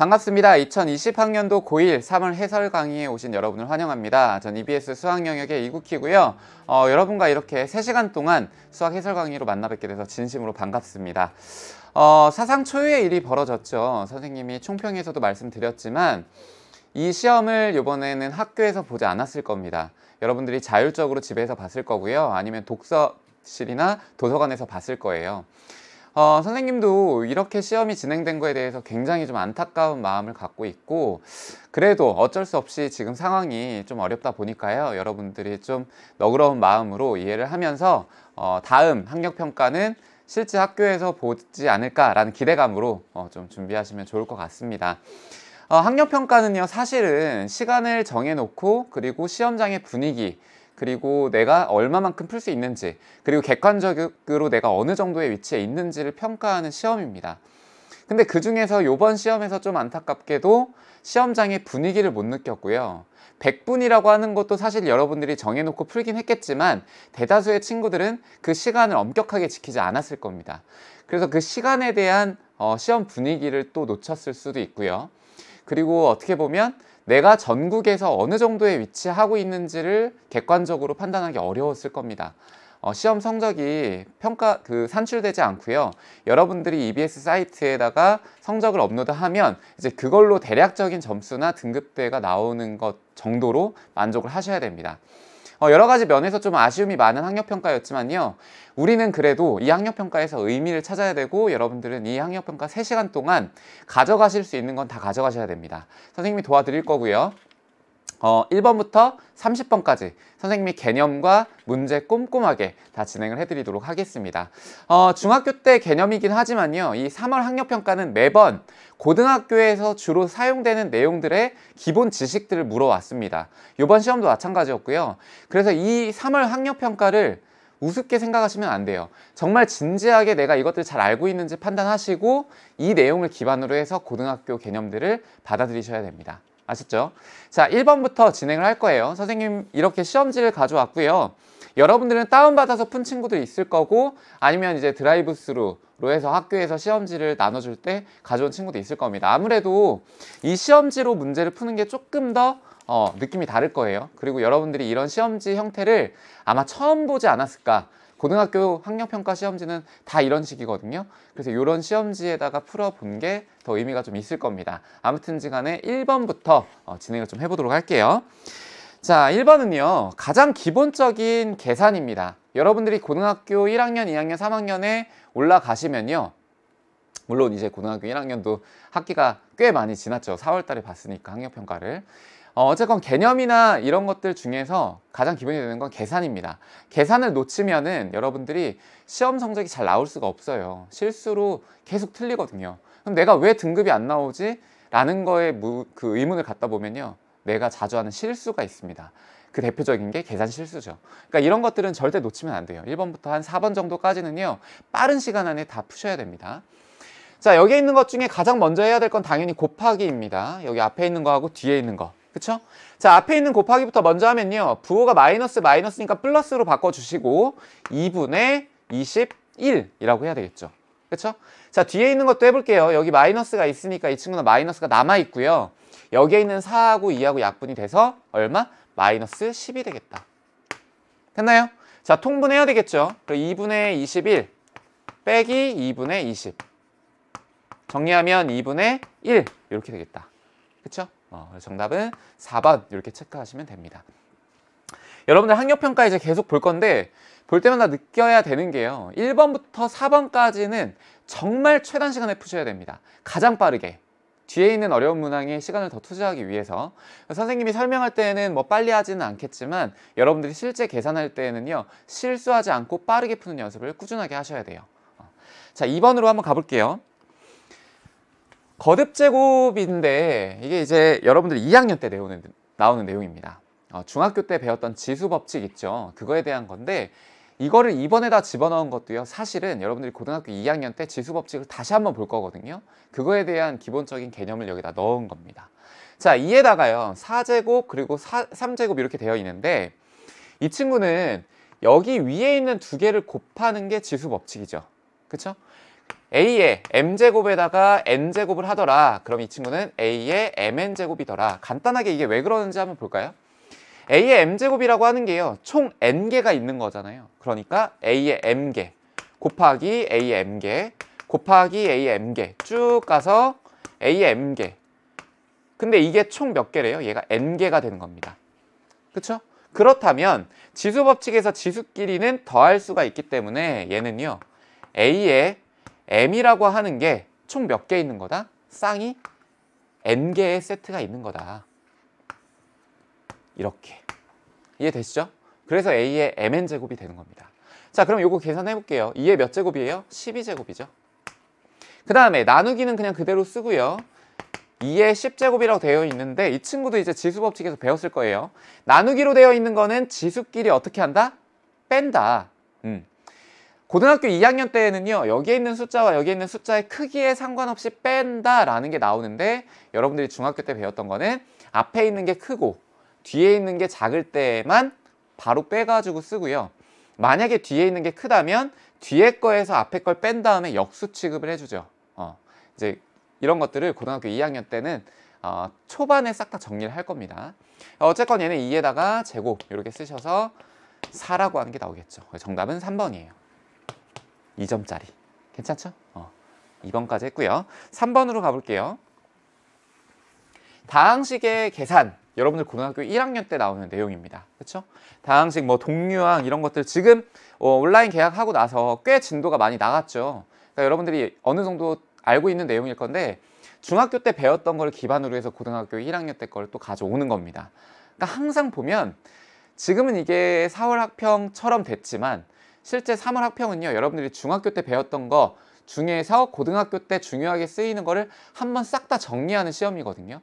반갑습니다. 2020학년도 고1 3월 해설 강의에 오신 여러분을 환영합니다. 전 EBS 수학 영역의 이국희고요. 어, 여러분과 이렇게 3시간 동안 수학 해설 강의로 만나 뵙게 돼서 진심으로 반갑습니다. 어, 사상 초유의 일이 벌어졌죠. 선생님이 총평에서도 말씀드렸지만 이 시험을 이번에는 학교에서 보지 않았을 겁니다. 여러분들이 자율적으로 집에서 봤을 거고요. 아니면 독서실이나 도서관에서 봤을 거예요. 어, 선생님도 이렇게 시험이 진행된 거에 대해서 굉장히 좀 안타까운 마음을 갖고 있고 그래도 어쩔 수 없이 지금 상황이 좀 어렵다 보니까요 여러분들이 좀 너그러운 마음으로 이해를 하면서 어, 다음 학력평가는 실제 학교에서 보지 않을까라는 기대감으로 어, 좀 준비하시면 좋을 것 같습니다. 어, 학력평가는요 사실은 시간을 정해놓고 그리고 시험장의 분위기 그리고 내가 얼마만큼 풀 수 있는지 그리고 객관적으로 내가 어느 정도의 위치에 있는지를 평가하는 시험입니다. 근데 그 중에서 요번 시험에서 좀 안타깝게도 시험장의 분위기를 못 느꼈고요. 100분이라고 하는 것도 사실 여러분들이 정해놓고 풀긴 했겠지만 대다수의 친구들은 그 시간을 엄격하게 지키지 않았을 겁니다. 그래서 그 시간에 대한 어, 시험 분위기를 또 놓쳤을 수도 있고요. 그리고 어떻게 보면 내가 전국에서 어느 정도에 위치하고 있는지를 객관적으로 판단하기 어려웠을 겁니다. 어, 시험 성적이 평가 그 산출되지 않고요. 여러분들이 EBS 사이트에다가 성적을 업로드하면 이제 그걸로 대략적인 점수나 등급대가 나오는 것 정도로 만족을 하셔야 됩니다. 어, 여러 가지 면에서 좀 아쉬움이 많은 학력평가였지만요. 우리는 그래도 이 학력평가에서 의미를 찾아야 되고 여러분들은 이 학력평가 3시간 동안 가져가실 수 있는 건 다 가져가셔야 됩니다. 선생님이 도와드릴 거고요. 어, 1번부터 30번까지 선생님이 개념과 문제 꼼꼼하게 다 진행을 해드리도록 하겠습니다. 어, 중학교 때 개념이긴 하지만요. 이 3월 학력평가는 매번 고등학교에서 주로 사용되는 내용들의 기본 지식들을 물어왔습니다. 이번 시험도 마찬가지였고요. 그래서 이 3월 학력평가를 우습게 생각하시면 안 돼요. 정말 진지하게 내가 이것들 잘 알고 있는지 판단하시고 이 내용을 기반으로 해서 고등학교 개념들을 받아들이셔야 됩니다. 아셨죠? 자, 1번부터 진행을 할 거예요. 선생님 이렇게 시험지를 가져왔고요. 여러분들은 다운받아서 푼친구들 있을 거고 아니면 이제 드라이브 스루로 해서 학교에서 시험지를 나눠줄 때 가져온 친구도 있을 겁니다. 아무래도 이 시험지로 문제를 푸는 게 조금 더 어, 느낌이 다를 거예요. 그리고 여러분들이 이런 시험지 형태를 아마 처음 보지 않았을까 고등학교 학력평가 시험지는 다 이런 식이거든요. 그래서 이런 시험지에다가 풀어본 게 더 의미가 좀 있을 겁니다. 아무튼 지간에 1번부터 어, 진행을 좀 해보도록 할게요. 자, 1번은요. 가장 기본적인 계산입니다. 여러분들이 고등학교 1학년, 2학년, 3학년에 올라가시면요. 물론 이제 고등학교 1학년도 학기가 꽤 많이 지났죠. 4월 달에 봤으니까 학력평가를. 어, 어쨌건 개념이나 이런 것들 중에서 가장 기본이 되는 건 계산입니다. 계산을 놓치면은 여러분들이 시험 성적이 잘 나올 수가 없어요. 실수로 계속 틀리거든요. 그럼 내가 왜 등급이 안 나오지? 라는 거에 무, 그 의문을 갖다 보면요. 내가 자주 하는 실수가 있습니다. 그 대표적인 게 계산 실수죠. 그러니까 이런 것들은 절대 놓치면 안 돼요. 1번부터 한 4번 정도까지는요. 빠른 시간 안에 다 푸셔야 됩니다. 자, 여기에 있는 것 중에 가장 먼저 해야 될 건 당연히 곱하기입니다. 여기 앞에 있는 거하고 뒤에 있는 거. 그쵸? 자, 앞에 있는 곱하기부터 먼저 하면요. 부호가 마이너스 마이너스니까 플러스로 바꿔주시고 2분의 21이라고 해야 되겠죠. 그쵸? 자, 뒤에 있는 것도 해볼게요. 여기 마이너스가 있으니까 이 친구는 마이너스가 남아있고요. 여기에 있는 4하고 2하고 약분이 돼서 얼마? 마이너스 10이 되겠다. 됐나요? 자, 통분해야 되겠죠. 그럼 2분의 21 빼기 2분의 20 정리하면 2분의 1 이렇게 되겠다. 그쵸? 어, 정답은 4번 이렇게 체크하시면 됩니다. 여러분들 학력평가 이제 계속 볼 건데 볼 때마다 느껴야 되는 게요. 1번부터 4번까지는 정말 최단 시간에 푸셔야 됩니다. 가장 빠르게. 뒤에 있는 어려운 문항에 시간을 더 투자하기 위해서 선생님이 설명할 때에는 뭐 빨리 하지는 않겠지만 여러분들이 실제 계산할 때에는요 실수하지 않고 빠르게 푸는 연습을 꾸준하게 하셔야 돼요 어. 자 2번으로 한번 가볼게요 거듭 제곱인데 이게 이제 여러분들이 2학년 때내오 나오는 내용입니다. 어, 중학교 때 배웠던 지수 법칙 있죠. 그거에 대한 건데 이거를 이번에다 집어넣은 것도요. 사실은 여러분들이 고등학교 2학년 때 지수 법칙을 다시 한번 볼 거거든요. 그거에 대한 기본적인 개념을 여기다 넣은 겁니다. 자, 이에다가요. 4제곱 그리고 4, 3제곱 이렇게 되어 있는데 이 친구는 여기 위에 있는 두 개를 곱하는 게 지수 법칙이죠. 그렇죠? A의 M제곱에다가 N제곱을 하더라. 그럼 이 친구는 A의 MN제곱이더라. 간단하게 이게 왜 그러는지 한번 볼까요? A의 M제곱이라고 하는 게요. 총 N개가 있는 거잖아요. 그러니까 A의 M개 곱하기 A의 M개 곱하기 A의 M개 쭉 가서 A의 M개 근데 이게 총 몇 개래요? 얘가 N개가 되는 겁니다. 그렇죠? 그렇다면 지수 법칙에서 지수끼리는 더할 수가 있기 때문에 얘는요. A의 M이라고 하는 게 총 몇 개 있는 거다? 쌍이 N개의 세트가 있는 거다. 이렇게. 이해되시죠? 그래서 A의 Mn제곱이 되는 겁니다. 자, 그럼 이거 계산해 볼게요. 2의 몇 제곱이에요? 12제곱이죠. 그 다음에 나누기는 그냥 그대로 쓰고요. 2의 10제곱이라고 되어 있는데 이 친구도 이제 지수법칙에서 배웠을 거예요. 나누기로 되어 있는 거는 지수끼리 어떻게 한다? 뺀다. 음. 고등학교 2학년 때에는요 여기에 있는 숫자와 여기에 있는 숫자의 크기에 상관없이 뺀다 라는 게 나오는데 여러분들이 중학교 때 배웠던 거는 앞에 있는 게 크고 뒤에 있는 게 작을 때만 바로 빼가지고 쓰고요 만약에 뒤에 있는 게 크다면 뒤에 거에서 앞에 걸 뺀 다음에 역수 취급을 해주죠 어, 이제 이런 것들을 고등학교 2학년 때는 어, 초반에 싹 다 정리를 할 겁니다 어쨌건 얘는 2에다가 제곱 이렇게 쓰셔서 4라고 하는 게 나오겠죠 정답은 3번이에요 2점짜리 괜찮죠? 어, 2번까지 했고요 3번으로 가볼게요 다항식의 계산 여러분들 고등학교 1학년 때 나오는 내용입니다 그렇죠? 다항식 뭐 동류항 이런 것들 지금 어, 온라인 계약하고 나서 꽤 진도가 많이 나갔죠 그러니까 여러분들이 어느 정도 알고 있는 내용일 건데 중학교 때 배웠던 걸 기반으로 해서 고등학교 1학년 때 걸 또 가져오는 겁니다 그러니까 항상 보면 지금은 이게 4월 학평처럼 됐지만 실제 사월 학평은요 여러분들이 중학교 때 배웠던 거 중에서 고등학교 때 중요하게 쓰이는 거를 한번 싹 다 정리하는 시험이거든요.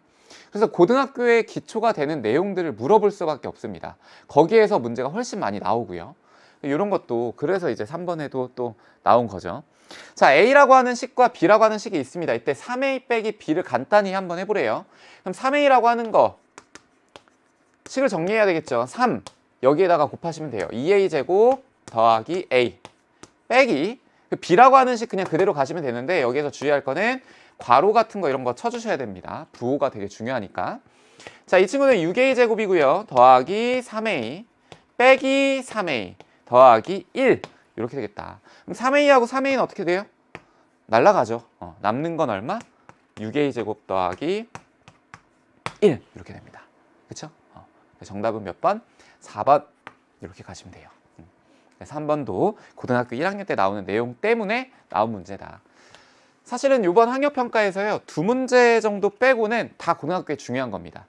그래서 고등학교의 기초가 되는 내용들을 물어볼 수밖에 없습니다. 거기에서 문제가 훨씬 많이 나오고요. 이런 것도 그래서 이제 3번에도 또 나온 거죠. 자, A라고 하는 식과 B라고 하는 식이 있습니다. 이때 3A 빼기 B를 간단히 한번 해보래요. 그럼 3A라고 하는 거 식을 정리해야 되겠죠. 3 여기에다가 곱하시면 돼요. 2A 제곱 더하기 A 빼기 그 B라고 하는 식 그냥 그대로 가시면 되는데 여기에서 주의할 거는 괄호 같은 거 이런 거 쳐주셔야 됩니다. 부호가 되게 중요하니까. 자, 이 친구는 6A 제곱이고요. 더하기 3A 빼기 3A 더하기 1 이렇게 되겠다. 그럼 3A하고 3A는 어떻게 돼요? 날라가죠. 어, 남는 건 얼마? 6A 제곱 더하기 1 이렇게 됩니다. 그렇죠? 어, 그 정답은 몇 번? 4번 이렇게 가시면 돼요. 그 번도 고등학교 1학년 때 나오는 내용 때문에 나온 문제다. 사실은 이번 학력평가에서요 두 문제 정도 빼고는 다 고등학교에 중요한 겁니다.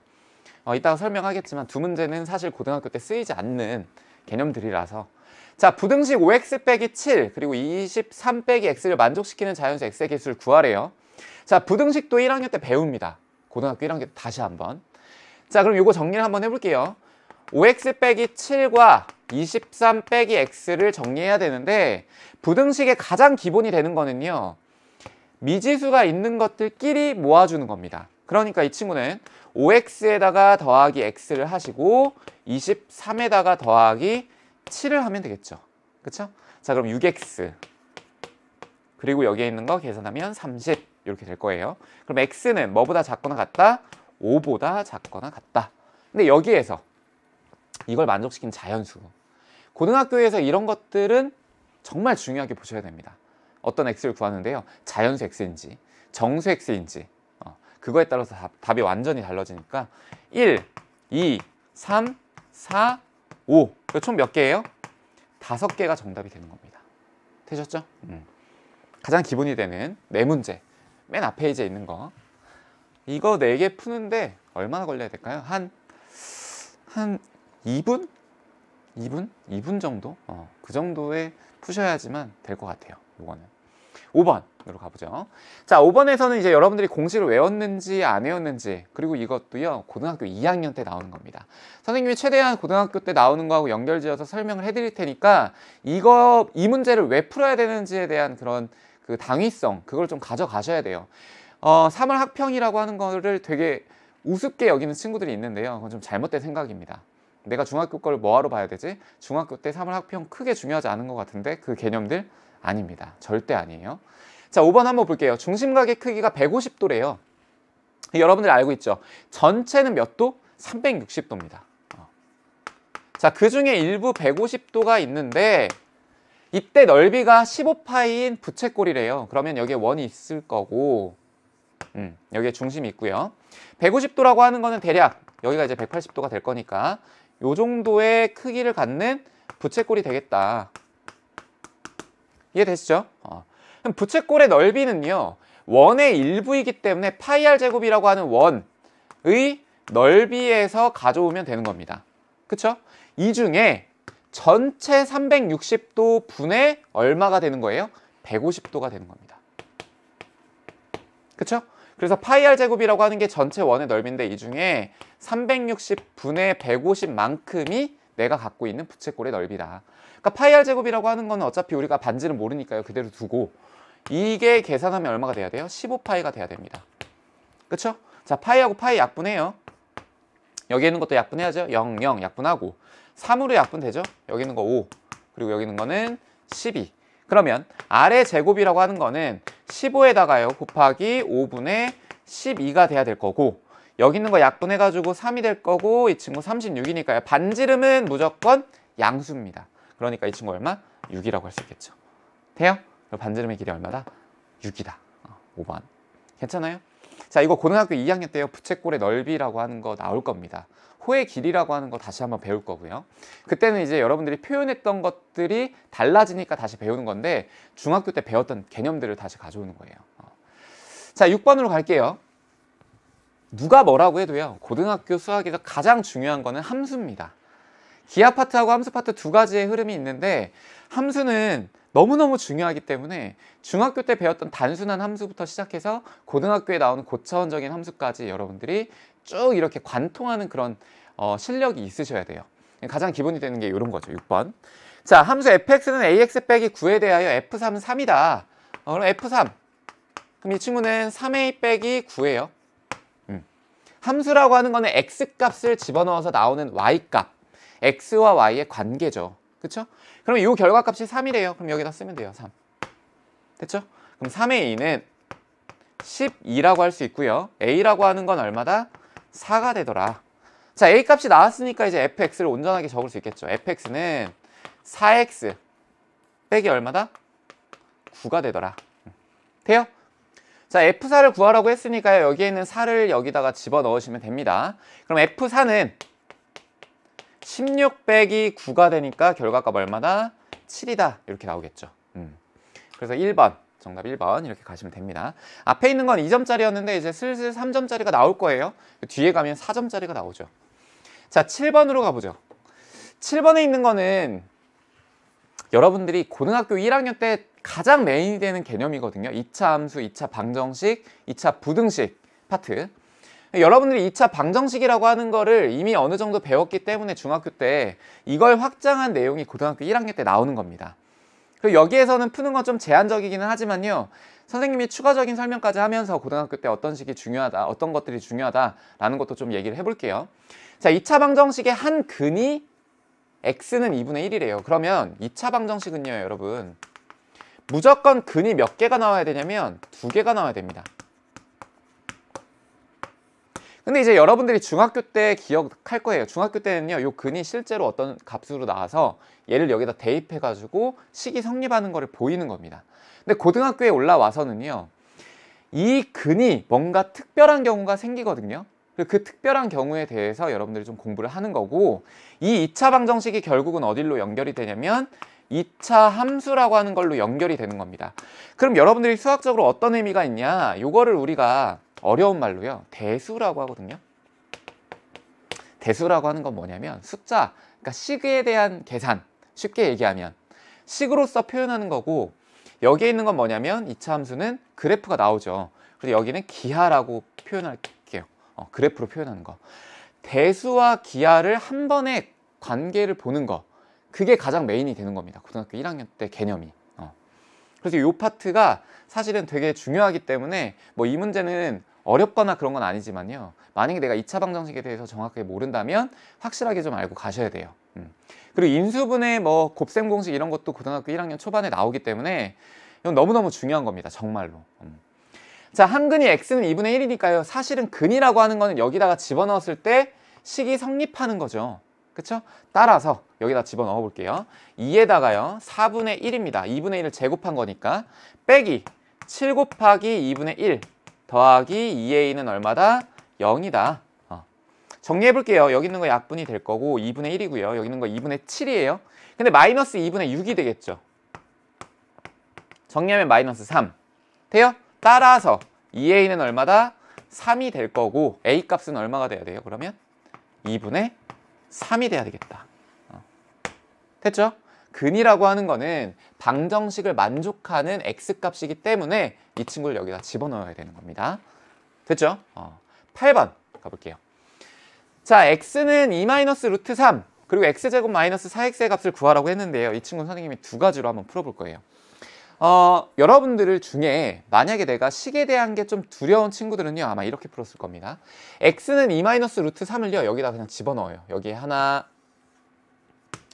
어, 이따가 설명하겠지만 두 문제는 사실 고등학교 때 쓰이지 않는 개념들이라서 자 부등식 5x 빼기 7 그리고 23 빼기 x를 만족시키는 자연수 x의 개수를 구하래요. 자 부등식도 1학년 때 배웁니다. 고등학교 1학년 때 다시 한번 자 그럼 이거 정리를 한번 해볼게요. 5x 빼기 7과 23 빼기 x를 정리해야 되는데 부등식의 가장 기본이 되는 거는요. 미지수가 있는 것들끼리 모아주는 겁니다. 그러니까 이 친구는 5x에다가 더하기 x를 하시고 23에다가 더하기 7을 하면 되겠죠. 그쵸자 그럼 6x 그리고 여기에 있는 거 계산하면 30 이렇게 될 거예요. 그럼 x는 뭐보다 작거나 같다? 5보다 작거나 같다. 근데 여기에서 이걸 만족시키는 자연수 고등학교에서 이런 것들은 정말 중요하게 보셔야 됩니다 어떤 x를 구하는데요 자연수 x인지 정수 x인지 어, 그거에 따라서 답, 이 완전히 달라지니까 1, 2, 3, 4, 5총몇 개예요? 다섯 개가 정답이 되는 겁니다 되셨죠? 음. 가장 기본이 되는 네 문제 맨 앞 페이지에 있는 거 이거 네 개 푸는데 얼마나 걸려야 될까요? 한, 한 2분? 2분? 2분 정도? 어, 그 정도에 푸셔야지만 될 것 같아요. 이거는 5번으로 가보죠. 자, 5번에서는 이제 여러분들이 공식을 외웠는지 안 외웠는지 그리고 이것도요. 고등학교 2학년 때 나오는 겁니다. 선생님이 최대한 고등학교 때 나오는 거하고 연결지어서 설명을 해드릴 테니까 이거 이 문제를 왜 풀어야 되는지에 대한 그런 그 당위성 그걸 좀 가져가셔야 돼요. 어, 3월 학평이라고 하는 거를 되게 우습게 여기는 친구들이 있는데요. 그건 좀 잘못된 생각입니다. 내가 중학교 걸 뭐하러 봐야 되지? 중학교 때 3월 학평 크게 중요하지 않은 것 같은데 그 개념들 아닙니다. 절대 아니에요. 자, 5번 한번 볼게요. 중심각의 크기가 150도래요. 여러분들 알고 있죠? 전체는 몇 도? 360도입니다. 어. 자, 그 중에 일부 150도가 있는데 이때 넓이가 15파이인 부채꼴이래요. 그러면 여기에 원이 있을 거고 음, 여기에 중심이 있고요. 150도라고 하는 거는 대략 여기가 이제 180도가 될 거니까 요 정도의 크기를 갖는 부채꼴이 되겠다. 이해되시죠? 어. 그럼 부채꼴의 넓이는요. 원의 일부이기 때문에 파이 알 제곱이라고 하는 원의 넓이에서 가져오면 되는 겁니다. 그쵸? 이 중에 전체 360도 분의 얼마가 되는 거예요? 150도가 되는 겁니다. 그쵸? 그래서 파이 r 제곱이라고 하는 게 전체 원의 넓이인데 이 중에 360분의 150만큼이 내가 갖고 있는 부채꼴의 넓이다. 그러니까 파이 r 제곱이라고 하는 건 어차피 우리가 반지는 모르니까요. 그대로 두고 이게 계산하면 얼마가 돼야 돼요? 15파이가 돼야 됩니다. 그렇죠? 자, 파이하고 파이 약분해요. 여기 있는 것도 약분해야죠. 0, 0 약분하고 3으로 약분되죠. 여기 있는 거 5, 그리고 여기 있는 거는 12. 그러면 아래 제곱이라고 하는 거는 15에다가요 곱하기 5분의 12가 돼야 될 거고 여기 있는 거 약분해가지고 3이 될 거고 이 친구 36이니까요 반지름은 무조건 양수입니다 그러니까 이 친구 얼마? 6이라고 할 수 있겠죠 돼요? 반지름의 길이 얼마다? 6이다 어, 5번 괜찮아요? 자, 이거 고등학교 2학년 때요. 부채꼴의 넓이라고 하는 거 나올 겁니다. 호의 길이라고 하는 거 다시 한번 배울 거고요. 그때는 이제 여러분들이 표현했던 것들이 달라지니까 다시 배우는 건데 중학교 때 배웠던 개념들을 다시 가져오는 거예요. 어. 자, 6번으로 갈게요. 누가 뭐라고 해도요. 고등학교 수학에서 가장 중요한 거는 함수입니다. 기하 파트하고 함수 파트 두 가지의 흐름이 있는데 함수는 너무너무 중요하기 때문에 중학교 때 배웠던 단순한 함수부터 시작해서 고등학교에 나오는 고차원적인 함수까지 여러분들이 쭉 이렇게 관통하는 그런 어, 실력이 있으셔야 돼요. 가장 기본이 되는 게 이런 거죠. 6번. 자, 함수 fx는 ax 빼기 9에 대하여 f3은 3이다. 어, 그럼 f3. 그럼 이 친구는 3a 빼기 9예요. 음. 함수라고 하는 거는 x값을 집어넣어서 나오는 y값. x와 y의 관계죠. 그쵸? 그럼 이 결과값이 3이래요. 그럼 여기다 쓰면 돼요. 3. 됐죠? 그럼 3의 2는 12라고 할 수 있고요. a라고 하는 건 얼마다? 4가 되더라. 자, a 값이 나왔으니까 이제 fx를 온전하게 적을 수 있겠죠. fx는 4x 빼기 얼마다? 9가 되더라. 음. 돼요? 자, F4를 구하라고 했으니까요. 여기에 있는 4를 여기다가 집어넣으시면 됩니다. 그럼 F4는 16 빼기 9가 되니까 결과값 얼마다? 7이다 이렇게 나오겠죠 음. 그래서 1번 정답 1번 이렇게 가시면 됩니다 앞에 있는 건 2점짜리였는데 이제 슬슬 3점짜리가 나올 거예요 뒤에 가면 4점짜리가 나오죠 자 7번으로 가보죠 7번에 있는 거는 여러분들이 고등학교 1학년 때 가장 메인이 되는 개념이거든요 2차 함수, 2차 방정식, 2차 부등식 파트 여러분들이 2차 방정식이라고 하는 거를 이미 어느 정도 배웠기 때문에 중학교 때 이걸 확장한 내용이 고등학교 1학년 때 나오는 겁니다. 그리고 여기에서는 푸는 건 좀 제한적이기는 하지만요. 선생님이 추가적인 설명까지 하면서 고등학교 때 어떤 식이 중요하다, 어떤 것들이 중요하다라는 것도 좀 얘기를 해볼게요. 자, 2차 방정식의 한 근이 x는 2분의 1이래요. 그러면 2차 방정식은요, 여러분. 무조건 근이 몇 개가 나와야 되냐면 두 개가 나와야 됩니다. 근데 이제 여러분들이 중학교 때 기억할 거예요. 중학교 때는요, 요 근이 실제로 어떤 값으로 나와서 얘를 여기다 대입해가지고 식이 성립하는 거를 보이는 겁니다. 근데 고등학교에 올라와서는요, 이 근이 뭔가 특별한 경우가 생기거든요. 그 특별한 경우에 대해서 여러분들이 좀 공부를 하는 거고 이 2차 방정식이 결국은 어디로 연결이 되냐면 2차 함수라고 하는 걸로 연결이 되는 겁니다. 그럼 여러분들이 수학적으로 어떤 의미가 있냐? 요거를 우리가 어려운 말로요. 대수라고 하거든요. 대수라고 하는 건 뭐냐면 숫자, 그러니까 식에 대한 계산, 쉽게 얘기하면 식으로서 표현하는 거고 여기에 있는 건 뭐냐면 이차 함수는 그래프가 나오죠. 그래서 여기는 기하라고 표현할게요. 어, 그래프로 표현하는 거. 대수와 기하를 한 번에 관계를 보는 거. 그게 가장 메인이 되는 겁니다. 고등학교 1학년 때 개념이. 어. 그래서 이 파트가 사실은 되게 중요하기 때문에 뭐 이 문제는 어렵거나 그런 건 아니지만요. 만약에 내가 2차 방정식에 대해서 정확하게 모른다면 확실하게 좀 알고 가셔야 돼요. 음. 그리고 인수분의뭐 곱셈 공식 이런 것도 고등학교 1학년 초반에 나오기 때문에 이건 너무너무 중요한 겁니다. 정말로. 음. 자, 한근이 x는 2분의 1이니까요. 사실은 근이라고 하는 거는 여기다가 집어넣었을 때 식이 성립하는 거죠. 그렇죠 따라서 여기다 집어넣어 볼게요. 2에다가요. 4분의 1입니다. 2분의 1을 제곱한 거니까 빼기 7 곱하기 2분의 1 더하기 2a는 얼마다? 0이다. 어. 정리해 볼게요. 여기 있는 거 약분이 될 거고 2분의 1이고요. 여기 있는 거 2분의 7이에요. 근데 마이너스 2분의 6이 되겠죠. 정리하면 마이너스 3. 돼요? 따라서 2a는 얼마다? 3이 될 거고 a 값은 얼마가 돼야 돼요? 그러면 2분의 3이 돼야 되겠다. 어. 됐죠? 근이라고 하는 거는 방정식을 만족하는 x값이기 때문에 이 친구를 여기다 집어넣어야 되는 겁니다. 됐죠? 어, 8번 가볼게요. 자, x는 2 마이너스 루트 3 그리고 x제곱 마이너스 4x의 값을 구하라고 했는데요. 이친구 선생님이 두 가지로 한번 풀어볼 거예요. 어, 여러분들 중에 만약에 내가 식에 대한 게 좀 두려운 친구들은요 아마 이렇게 풀었을 겁니다 x는 2 마이너스 루트 3을요 여기다 그냥 집어넣어요 여기 에 하나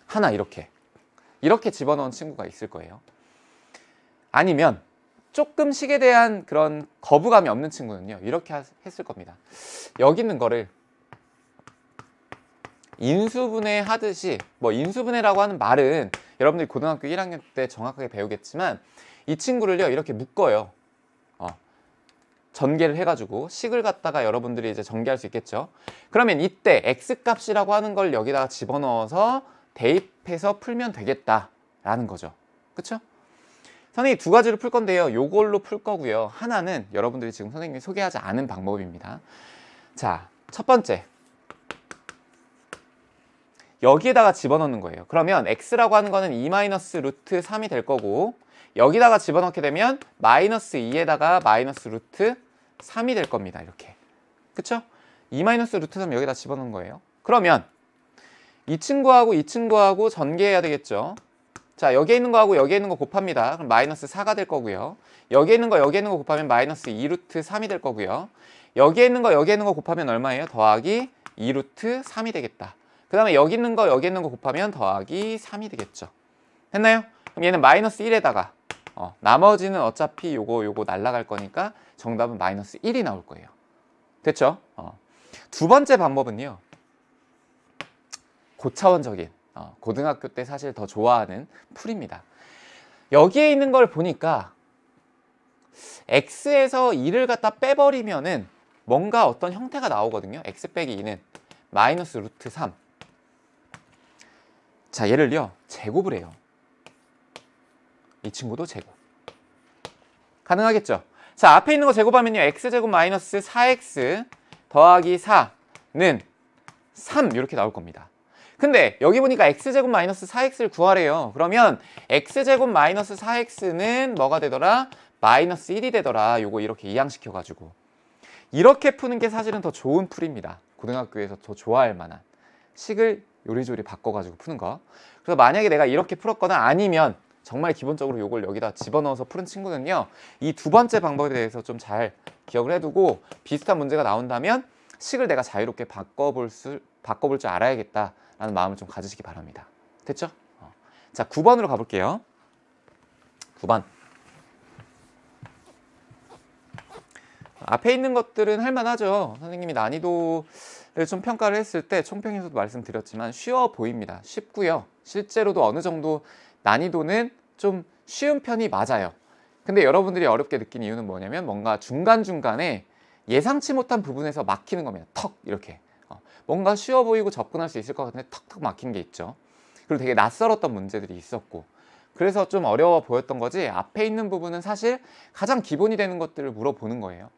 하나 이렇게 이렇게 집어넣은 친구가 있을 거예요. 아니면 조금씩에 대한 그런 거부감이 없는 친구는요. 이렇게 했을 겁니다. 여기 있는 거를 인수분해 하듯이 뭐 인수분해라고 하는 말은 여러분들이 고등학교 1학년 때 정확하게 배우겠지만 이 친구를요 이렇게 묶어요 어, 전개를 해가지고 식을 갖다가 여러분들이 이제 전개할 수 있겠죠 그러면 이때 x값이라고 하는 걸 여기다가 집어넣어서 대입해서 풀면 되겠다라는 거죠. 그쵸 선생님 두 가지로 풀 건데요. 요걸로 풀 거고요. 하나는 여러분들이 지금 선생님이 소개하지 않은 방법입니다. 자, 첫 번째. 여기에다가 집어넣는 거예요. 그러면 x라고 하는 거는 2 마이너스 루트 3이 될 거고 여기다가 집어넣게 되면 마이너스 2에다가 마이너스 루트 3이 될 겁니다. 이렇게. 그쵸? 2 마이너스 루트 3 여기다 집어넣은 거예요. 그러면 이 친구하고 이 친구하고 전개해야 되겠죠. 자 여기에 있는 거하고 여기에 있는 거 곱합니다. 그럼 마이너스 4가 될 거고요. 여기에 있는 거 여기에 있는 거 곱하면 마이너스 2루트 3이 될 거고요. 여기에 있는 거 여기에 있는 거 곱하면 얼마예요? 더하기 2루트 3이 되겠다. 그 다음에 여기 있는 거 여기 있는 거 곱하면 더하기 3이 되겠죠. 했나요? 그럼 얘는 마이너스 1에다가 어, 나머지는 어차피 요거 요거 날라갈 거니까 정답은 마이너스 1이 나올 거예요. 됐죠? 어. 두 번째 방법은요. 고차원적인 어, 고등학교 때 사실 더 좋아하는 풀입니다. 여기에 있는 걸 보니까 x에서 2를 갖다 빼버리면은 뭔가 어떤 형태가 나오거든요. x 빼기 2는 마이너스 루트 3. 자, 얘를요. 제곱을 해요. 이 친구도 제곱. 가능하겠죠? 자, 앞에 있는 거 제곱하면요. x제곱 마이너스 4x 더하기 4는 3 이렇게 나올 겁니다. 근데 여기 보니까 x제곱 마이너스 4x를 구하래요. 그러면 x제곱 마이너스 4x는 뭐가 되더라? 마이너스 1이 되더라. 요거 이렇게 이항시켜가지고. 이렇게 푸는 게 사실은 더 좋은 풀입니다. 고등학교에서 더 좋아할 만한. 식을 요리조리 바꿔가지고 푸는 거. 그래서 만약에 내가 이렇게 풀었거나 아니면 정말 기본적으로 요걸 여기다 집어넣어서 푸는 친구는요. 이 두 번째 방법에 대해서 좀 잘 기억을 해두고 비슷한 문제가 나온다면 식을 내가 자유롭게 바꿔볼 수, 바꿔볼 줄 알아야겠다. 라는 마음을 좀 가지시기 바랍니다. 됐죠? 어. 자, 9번으로 가볼게요. 9번. 앞에 있는 것들은 할만하죠. 선생님이 난이도를 좀 평가를 했을 때 총평에서도 말씀드렸지만 쉬워 보입니다. 쉽고요. 실제로도 어느 정도 난이도는 좀 쉬운 편이 맞아요. 근데 여러분들이 어렵게 느낀 이유는 뭐냐면 뭔가 중간중간에 예상치 못한 부분에서 막히는 겁니다. 턱 이렇게. 뭔가 쉬워 보이고 접근할 수 있을 것 같은데 턱턱 막힌 게 있죠. 그리고 되게 낯설었던 문제들이 있었고 그래서 좀 어려워 보였던 거지 앞에 있는 부분은 사실 가장 기본이 되는 것들을 물어보는 거예요.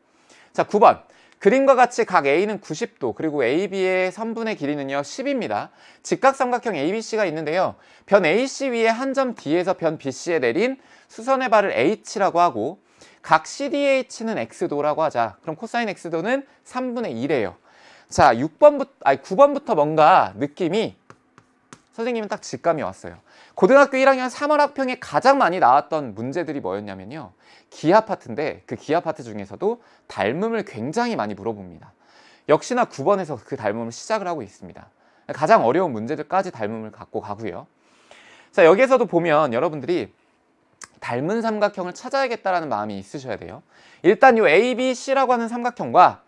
자, 9번. 그림과 같이 각 A는 90도 그리고 AB의 3분의 길이는요 10입니다. 직각삼각형 ABC가 있는데요. 변 AC 위에 한 점 D에서 변 BC에 내린 수선의 발을 H라고 하고 각 CDH는 X도라고 하자. 그럼 코사인 X도는 3분의 2에요 자, 6번부터, 아니 9번부터 뭔가 느낌이 선생님은 딱 직감이 왔어요. 고등학교 1학년 3월 학평에 가장 많이 나왔던 문제들이 뭐였냐면요. 기아 파트인데 그기아 파트 중에서도 닮음을 굉장히 많이 물어봅니다. 역시나 9번에서 그 닮음을 시작을 하고 있습니다. 가장 어려운 문제들까지 닮음을 갖고 가고요. 자, 여기에서도 보면 여러분들이 닮은 삼각형을 찾아야겠다라는 마음이 있으셔야 돼요. 일단 이 A, B, C라고 하는 삼각형과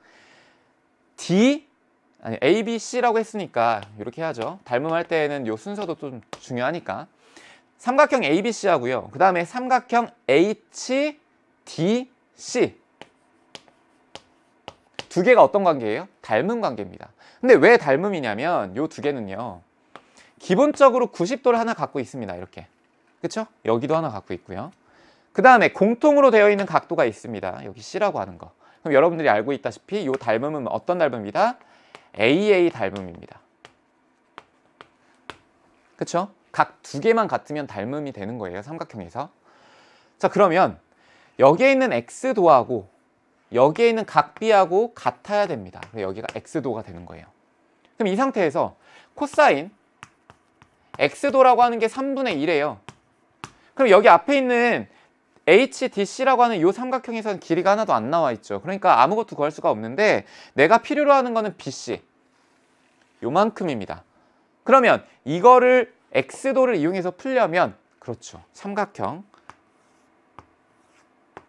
D, 아니 A, B, C라고 했으니까 이렇게 해야죠. 닮음할 때에는 요 순서도 좀 중요하니까. 삼각형 ABC 하고요. 그 다음에 삼각형 HDC 두 개가 어떤 관계예요? 닮음 관계입니다. 근데 왜 닮음이냐면 요 두 개는요. 기본적으로 90도를 하나 갖고 있습니다. 이렇게. 그쵸? 여기도 하나 갖고 있고요. 그 다음에 공통으로 되어 있는 각도가 있습니다. 여기 C라고 하는 거. 그럼 여러분들이 알고 있다시피 요 닮음은 어떤 닮음이다? AA 닮음입니다. 그쵸? 각두 개만 같으면 닮음이 되는 거예요. 삼각형에서. 자, 그러면 여기에 있는 X도하고 여기에 있는 각비하고 같아야 됩니다. 여기가 X도가 되는 거예요. 그럼 이 상태에서 코사인 X도라고 하는 게 3분의 1이에요. 그럼 여기 앞에 있는 HDC라고 하는 이 삼각형에서는 길이가 하나도 안 나와 있죠. 그러니까 아무것도 구할 수가 없는데 내가 필요로 하는 거는 BC. 요만큼입니다. 그러면 이거를 x도를 이용해서 풀려면 그렇죠. 삼각형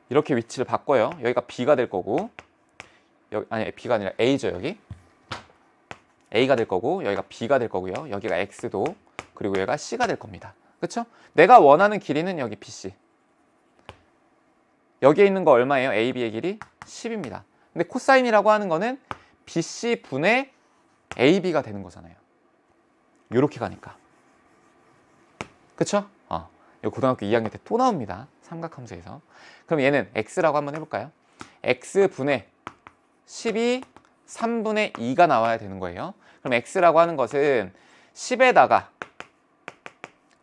이렇게 위치를 바꿔요. 여기가 b가 될 거고 여기, 아니 b가 아니라 a죠 여기 a가 될 거고 여기가 b가 될 거고요. 여기가 x도 그리고 얘가 c가 될 겁니다. 그렇죠? 내가 원하는 길이는 여기 bc 여기에 있는 거 얼마예요? ab의 길이 10입니다. 근데 코사인이라고 하는 거는 bc분의 AB가 되는 거잖아요. 이렇게 가니까. 그쵸? 어. 고등학교 2학년 때 또 나옵니다. 삼각함수에서. 그럼 얘는 x라고 한번 해볼까요? x분의 1이 3분의 2가 나와야 되는 거예요. 그럼 x라고 하는 것은 10에다가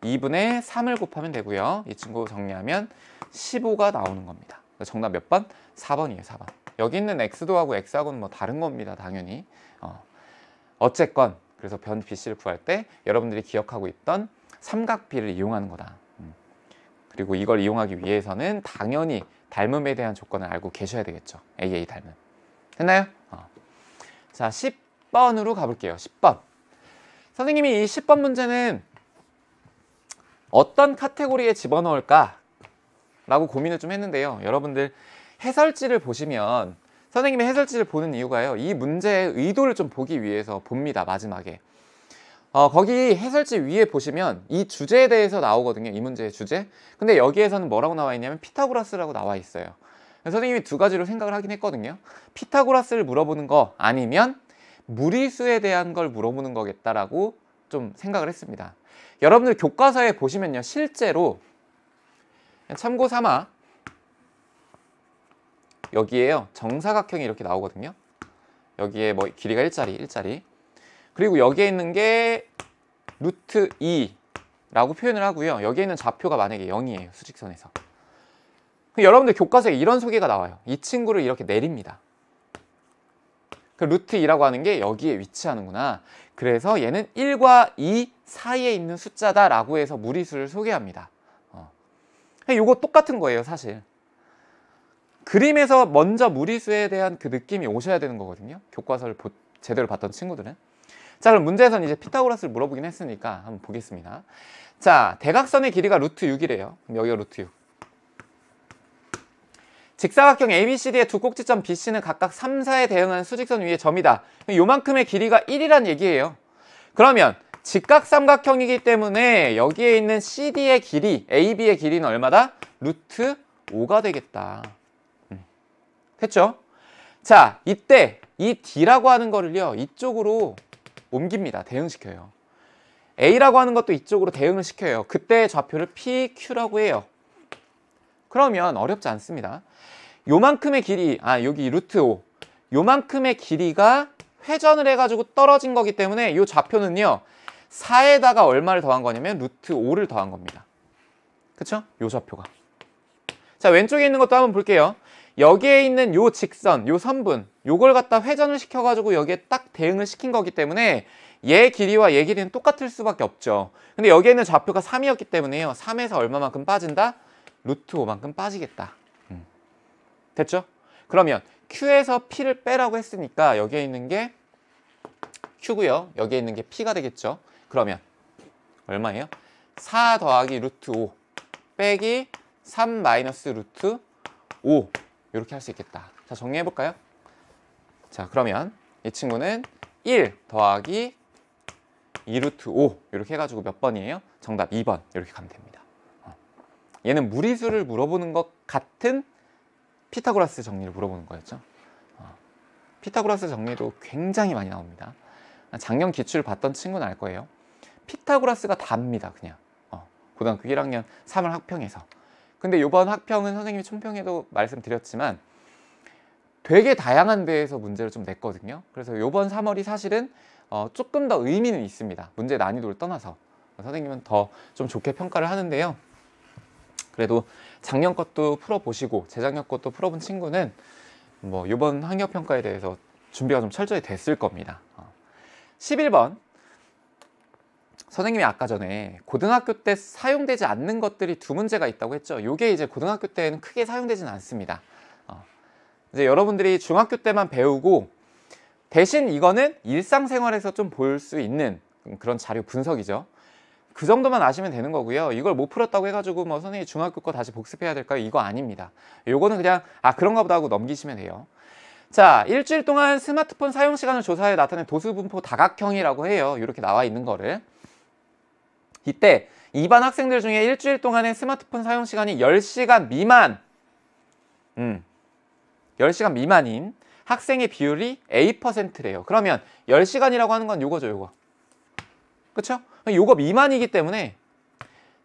2분의 3을 곱하면 되고요. 이 친구 정리하면 15가 나오는 겁니다. 정답 몇 번? 4번이에요, 4번. 여기 있는 x도하고 x하고는 뭐 다른 겁니다, 당연히. 어. 어쨌건 그래서 변 BC를 구할 때 여러분들이 기억하고 있던 삼각비를 이용하는 거다. 음. 그리고 이걸 이용하기 위해서는 당연히 닮음에 대한 조건을 알고 계셔야 되겠죠. AA 닮음. 됐나요? 어. 자, 10번으로 가볼게요. 10번. 선생님이 이 10번 문제는 어떤 카테고리에 집어넣을까? 라고 고민을 좀 했는데요. 여러분들 해설지를 보시면 선생님의 해설지를 보는 이유가요. 이 문제의 의도를 좀 보기 위해서 봅니다. 마지막에. 어, 거기 해설지 위에 보시면 이 주제에 대해서 나오거든요. 이 문제의 주제. 근데 여기에서는 뭐라고 나와 있냐면 피타고라스라고 나와 있어요. 선생님이 두 가지로 생각을 하긴 했거든요. 피타고라스를 물어보는 거 아니면 무리수에 대한 걸 물어보는 거겠다라고 좀 생각을 했습니다. 여러분들 교과서에 보시면요. 실제로 참고 삼아 여기에요 정사각형이 이렇게 나오거든요 여기에 뭐 길이가 일자리일자리 그리고 여기에 있는 게 루트 2라고 표현을 하고요 여기에 있는 좌표가 만약에 0이에요 수직선에서 여러분들 교과서에 이런 소개가 나와요 이 친구를 이렇게 내립니다 그 루트 2라고 하는 게 여기에 위치하는구나 그래서 얘는 1과 2 사이에 있는 숫자다 라고 해서 무리수를 소개합니다 어. 이거 똑같은 거예요 사실 그림에서 먼저 무리수에 대한 그 느낌이 오셔야 되는 거거든요. 교과서를 보, 제대로 봤던 친구들은. 자 그럼 문제에서는 이제 피타고라스를 물어보긴 했으니까 한번 보겠습니다. 자 대각선의 길이가 루트 6이래요. 그럼 여기가 루트 6. 직사각형 ABCD의 두 꼭지점 BC는 각각 3, 4에 대응하는 수직선 위의 점이다. 요만큼의 길이가 1이란 얘기예요. 그러면 직각삼각형이기 때문에 여기에 있는 CD의 길이, AB의 길이는 얼마다? 루트 5가 되겠다. 됐죠? 자, 이때 이 D라고 하는 거를요. 이쪽으로 옮깁니다. 대응시켜요. A라고 하는 것도 이쪽으로 대응을 시켜요. 그때 좌표를 PQ라고 해요. 그러면 어렵지 않습니다. 요만큼의 길이, 아 여기 루트 5. 요만큼의 길이가 회전을 해가지고 떨어진 거기 때문에 요 좌표는요. 4에다가 얼마를 더한 거냐면 루트 5를 더한 겁니다. 그쵸? 요 좌표가. 자 왼쪽에 있는 것도 한번 볼게요. 여기에 있는 요 직선, 요 선분 요걸 갖다 회전을 시켜가지고 여기에 딱 대응을 시킨 거기 때문에 얘 길이와 얘 길이는 똑같을 수밖에 없죠 근데 여기에 있는 좌표가 3이었기 때문에요 3에서 얼마만큼 빠진다? 루트 5만큼 빠지겠다 음. 됐죠? 그러면 Q에서 P를 빼라고 했으니까 여기에 있는 게 Q고요 여기에 있는 게 P가 되겠죠 그러면 얼마예요? 4 더하기 루트 5 빼기 3 마이너스 루트 5 이렇게 할 수 있겠다 자 정리해 볼까요? 자 그러면 이 친구는 1 더하기 2루트 5 이렇게 해가지고 몇 번이에요? 정답 2번 이렇게 가면 됩니다 어. 얘는 무리수를 물어보는 것 같은 피타고라스 정리를 물어보는 거였죠 어. 피타고라스 정리도 굉장히 많이 나옵니다 아, 작년 기출 봤던 친구는 알 거예요 피타고라스가 답니다 그냥 어. 고등학교 1학년 3월 학평에서 근데 이번 학평은 선생님이 총평에도 말씀드렸지만 되게 다양한 데에서 문제를 좀 냈거든요. 그래서 이번 3월이 사실은 어, 조금 더 의미는 있습니다. 문제 난이도를 떠나서 선생님은 더 좀 좋게 평가를 하는데요. 그래도 작년 것도 풀어보시고 재작년 것도 풀어본 친구는 뭐 이번 학력평가에 대해서 준비가 좀 철저히 됐을 겁니다. 11번 어. 선생님이 아까 전에 고등학교 때 사용되지 않는 것들이 두 문제가 있다고 했죠. 이게 이제 고등학교 때는 크게 사용되지는 않습니다. 어. 이제 여러분들이 중학교 때만 배우고 대신 이거는 일상생활에서 좀 볼 수 있는 그런 자료 분석이죠. 그 정도만 아시면 되는 거고요. 이걸 못 풀었다고 해가지고 뭐 선생님 중학교 거 다시 복습해야 될까요? 이거 아닙니다. 요거는 그냥 아 그런가 보다 하고 넘기시면 돼요. 자 일주일 동안 스마트폰 사용 시간을 조사해 나타낸 도수 분포 다각형이라고 해요. 이렇게 나와 있는 거를. 이때 2반 학생들 중에 일주일 동안의 스마트폰 사용 시간이 10시간 미만 음, 10시간 미만인 학생의 비율이 A%래요. 그러면 10시간이라고 하는 건 요거죠, 요거. 그렇죠? 요거 미만이기 때문에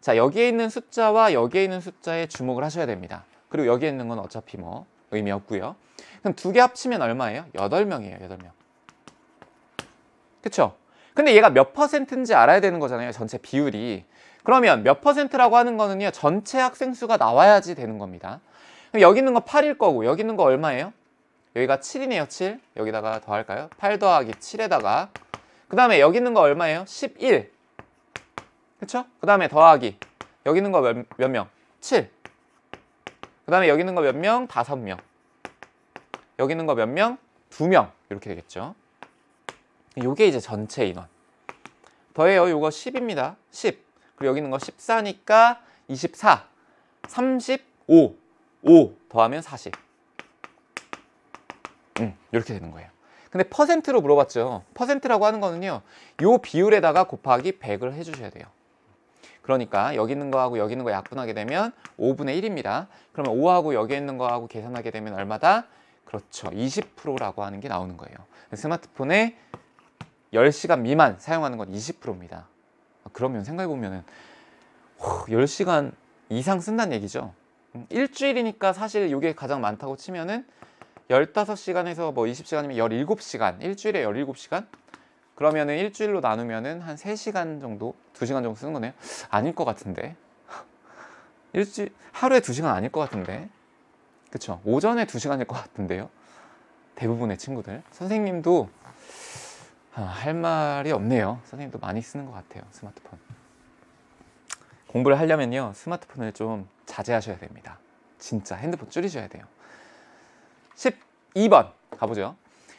자, 여기에 있는 숫자와 여기에 있는 숫자에 주목을 하셔야 됩니다. 그리고 여기에 있는 건 어차피 뭐 의미 없고요. 그럼 두 개 합치면 얼마예요? 8명이에요, 8명. 그렇죠? 근데 얘가 몇 퍼센트인지 알아야 되는 거잖아요. 전체 비율이. 그러면 몇 퍼센트라고 하는 거는요. 전체 학생 수가 나와야지 되는 겁니다. 여기 있는 거 8일 거고 여기 있는 거 얼마예요? 여기가 7이네요. 7. 여기다가 더할까요? 8 더하기 7에다가 그 다음에 여기 있는 거 얼마예요? 11. 그쵸? 그 다음에 더하기 여기 있는 거 몇, 몇 명? 7. 그 다음에 여기 있는 거 몇 명? 5명. 여기 있는 거 몇 명? 2명. 이렇게 되겠죠. 요게 이제 전체 인원 더해요 요거 10입니다 10 그리고 여기 있는 거 14니까 24 35 5 더하면 40 음, 이렇게 되는 거예요 근데 퍼센트로 물어봤죠 퍼센트라고 하는 거는요 요 비율에다가 곱하기 100을 해주셔야 돼요 그러니까 여기 있는 거하고 여기 있는 거 약분하게 되면 5분의 1입니다 그러면 5하고 여기 있는 거하고 계산하게 되면 얼마다? 그렇죠 20%라고 하는 게 나오는 거예요 스마트폰에 10시간 미만 사용하는 건 20%입니다. 그러면 생각해보면 10시간 이상 쓴다는 얘기죠. 음, 일주일이니까 사실 이게 가장 많다고 치면은 15시간에서 뭐 20시간이면 17시간, 일주일에 17시간? 그러면은 일주일로 나누면은 한 3시간 정도, 2시간 정도 쓰는 거네요. 아닐 것 같은데. 일주일 하루에 2시간 아닐 것 같은데. 그쵸 오전에 2시간일 것 같은데요. 대부분의 친구들. 선생님도 아, 할 말이 없네요. 선생님도 많이 쓰는 것 같아요. 스마트폰. 공부를 하려면요. 스마트폰을 좀 자제하셔야 됩니다. 진짜 핸드폰 줄이셔야 돼요. 12번 가보죠.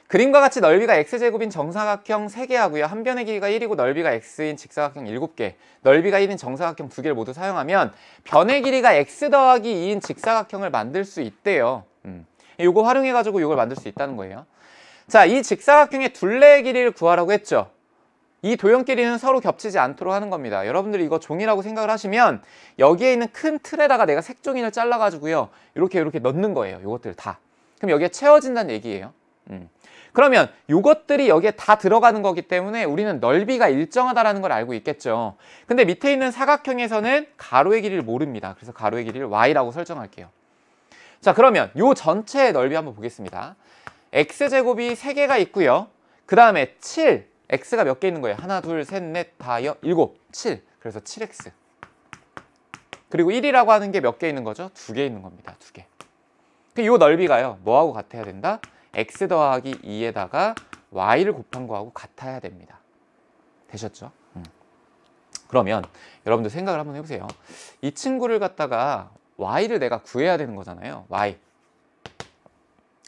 그림과 같이 넓이가 x제곱인 정사각형 3개하고요. 한 변의 길이가 1이고 넓이가 x인 직사각형 7개, 넓이가 1인 정사각형 2개를 모두 사용하면 변의 길이가 x 더하기 2인 직사각형을 만들 수 있대요. 음. 이거 활용해가지고 이걸 만들 수 있다는 거예요. 자, 이 직사각형의 둘레의 길이를 구하라고 했죠. 이 도형끼리는 서로 겹치지 않도록 하는 겁니다. 여러분들이 이거 종이라고 생각을 하시면 여기에 있는 큰 틀에다가 내가 색종이를 잘라가지고요. 이렇게 이렇게 넣는 거예요. 이것들 다. 그럼 여기에 채워진다는 얘기예요. 음. 그러면 이것들이 여기에 다 들어가는 거기 때문에 우리는 넓이가 일정하다는 걸 알고 있겠죠. 근데 밑에 있는 사각형에서는 가로의 길이를 모릅니다. 그래서 가로의 길이를 y라고 설정할게요. 자 그러면 이 전체의 넓이 한번 보겠습니다. x제곱이 3개가 있고요. 그 다음에 7, x가 몇 개 있는 거예요? 하나, 둘, 셋, 넷, 다, 여, 일곱, 7. 그래서 7x. 그리고 1이라고 하는 게 몇 개 있는 거죠? 두 개 있는 겁니다. 두 개. 이 그 넓이가요. 뭐하고 같아야 된다? x 더하기 2에다가 y를 곱한 거하고 같아야 됩니다. 되셨죠? 음. 그러면 여러분들 생각을 한번 해보세요. 이 친구를 갖다가 y를 내가 구해야 되는 거잖아요. y.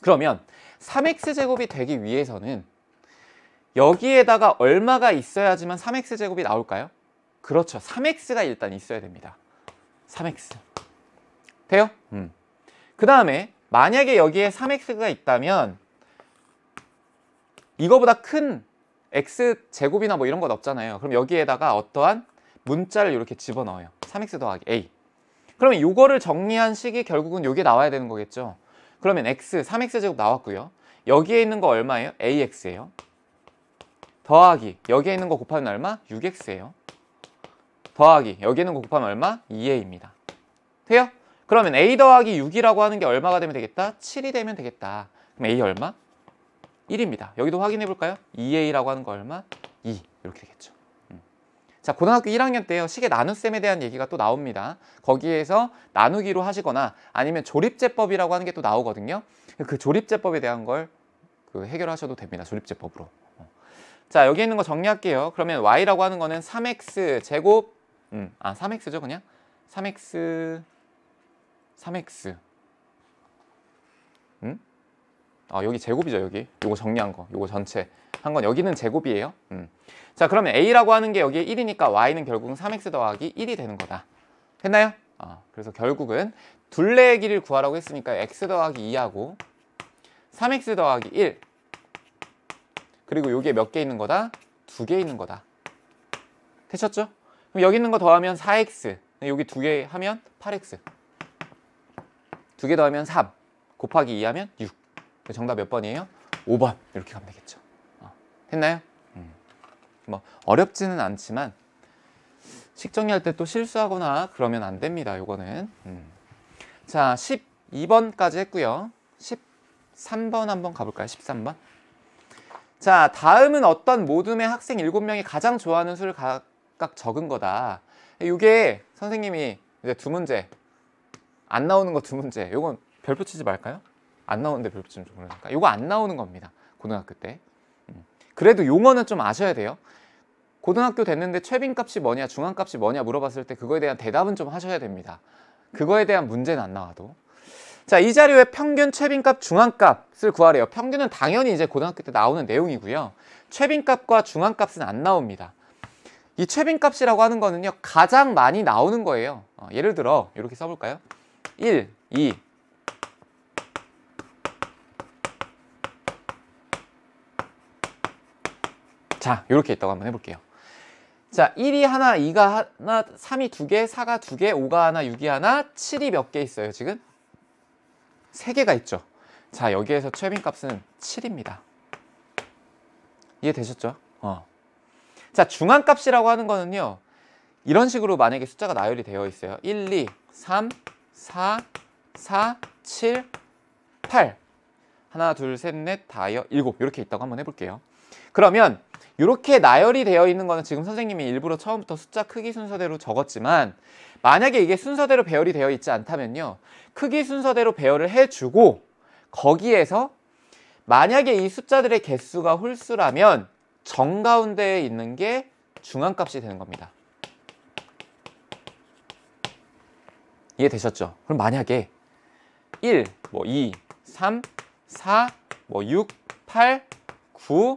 그러면 3x제곱이 되기 위해서는 여기에다가 얼마가 있어야지만 3x제곱이 나올까요? 그렇죠. 3x가 일단 있어야 됩니다. 3x. 돼요? 음. 그 다음에 만약에 여기에 3x가 있다면 이거보다 큰 x제곱이나 뭐 이런 건 없잖아요. 그럼 여기에다가 어떠한 문자를 이렇게 집어넣어요. 3x 더하기 a. 그러면 이거를 정리한 식이 결국은 여기에 나와야 되는 거겠죠. 그러면 x, 3x제곱 나왔고요. 여기에 있는 거 얼마예요? ax예요. 더하기, 여기에 있는 거 곱하면 얼마? 6x예요. 더하기, 여기에 있는 거 곱하면 얼마? 2a입니다. 돼요? 그러면 a 더하기 6이라고 하는 게 얼마가 되면 되겠다? 7이 되면 되겠다. 그럼 a 얼마? 1입니다. 여기도 확인해 볼까요? 2a라고 하는 거 얼마? 2 이렇게 되겠죠. 자 고등학교 1학년 때요 시계 나눗셈에 대한 얘기가 또 나옵니다. 거기에서 나누기로 하시거나 아니면 조립제법이라고 하는 게 또 나오거든요. 그 조립제법에 대한 걸 그 해결하셔도 됩니다. 조립제법으로. 어. 자 여기 있는 거 정리할게요. 그러면 y라고 하는 거는 3x 제곱 음, 아 3x죠 그냥 3x 3x 음? 아 여기 제곱이죠 여기 요거 정리한 거 요거 전체 한건 여기는 제곱이에요. 음. 자 그러면 A라고 하는 게 여기에 1이니까 Y는 결국은 3X 더하기 1이 되는 거다. 했나요? 어, 그래서 결국은 둘레의 길을 구하라고 했으니까 X 더하기 2하고 3X 더하기 1 그리고 여기에 몇 개 있는 거다? 두 개 있는 거다. 되셨죠? 그럼 여기 있는 거 더하면 4X 여기 두 개 하면 8X 두 개 더하면 3 곱하기 2하면 6 정답 몇 번이에요? 5번 이렇게 가면 되겠죠 했나요? 음. 뭐 어렵지는 않지만 식정리할 때 또 실수하거나 그러면 안 됩니다. 요거는 음. 자 12번까지 했고요. 13번 한번 가볼까요? 13번 자 다음은 어떤 모둠의 학생 7명이 가장 좋아하는 수를 각각 적은 거다. 이게 선생님이 이제 두 문제 안 나오는 거 두 문제 요건 별표 치지 말까요? 안 나오는데 별표 치면 좋으니까 요거 안 나오는 겁니다. 고등학교 때 그래도 용어는 좀 아셔야 돼요. 고등학교 됐는데 최빈값이 뭐냐 중앙값이 뭐냐 물어봤을 때 그거에 대한 대답은 좀 하셔야 됩니다. 그거에 대한 문제는 안 나와도 자 이 자료에 평균 최빈값 중앙값을 구하래요. 평균은 당연히 이제 고등학교 때 나오는 내용이고요. 최빈값과 중앙값은 안 나옵니다. 이 최빈값이라고 하는 거는요 가장 많이 나오는 거예요. 어, 예를 들어 이렇게 써볼까요? 1, 2, 자 이렇게 있다고 한번 해볼게요 자 1이 하나, 2가 하나, 3이 두개 4가 두개 5가 하나, 6이 하나, 7이 몇 개 있어요 지금? 3개가 있죠 자 여기에서 최빈값은 7입니다 이해되셨죠? 어. 자 중앙값이라고 하는 거는요 이런 식으로 만약에 숫자가 나열이 되어 있어요 1, 2, 3, 4, 4, 7, 8 하나, 둘, 셋, 넷, 다, 여, 일곱 이렇게 있다고 한번 해볼게요 그러면 이렇게 나열이 되어 있는 거는 지금 선생님이 일부러 처음부터 숫자 크기 순서대로 적었지만 만약에 이게 순서대로 배열이 되어 있지 않다면요. 크기 순서대로 배열을 해주고 거기에서 만약에 이 숫자들의 개수가 홀수라면 정 가운데에 있는 게 중앙값이 되는 겁니다. 이해되셨죠? 그럼 만약에 1, 뭐 2, 3, 4, 뭐 6, 8, 9,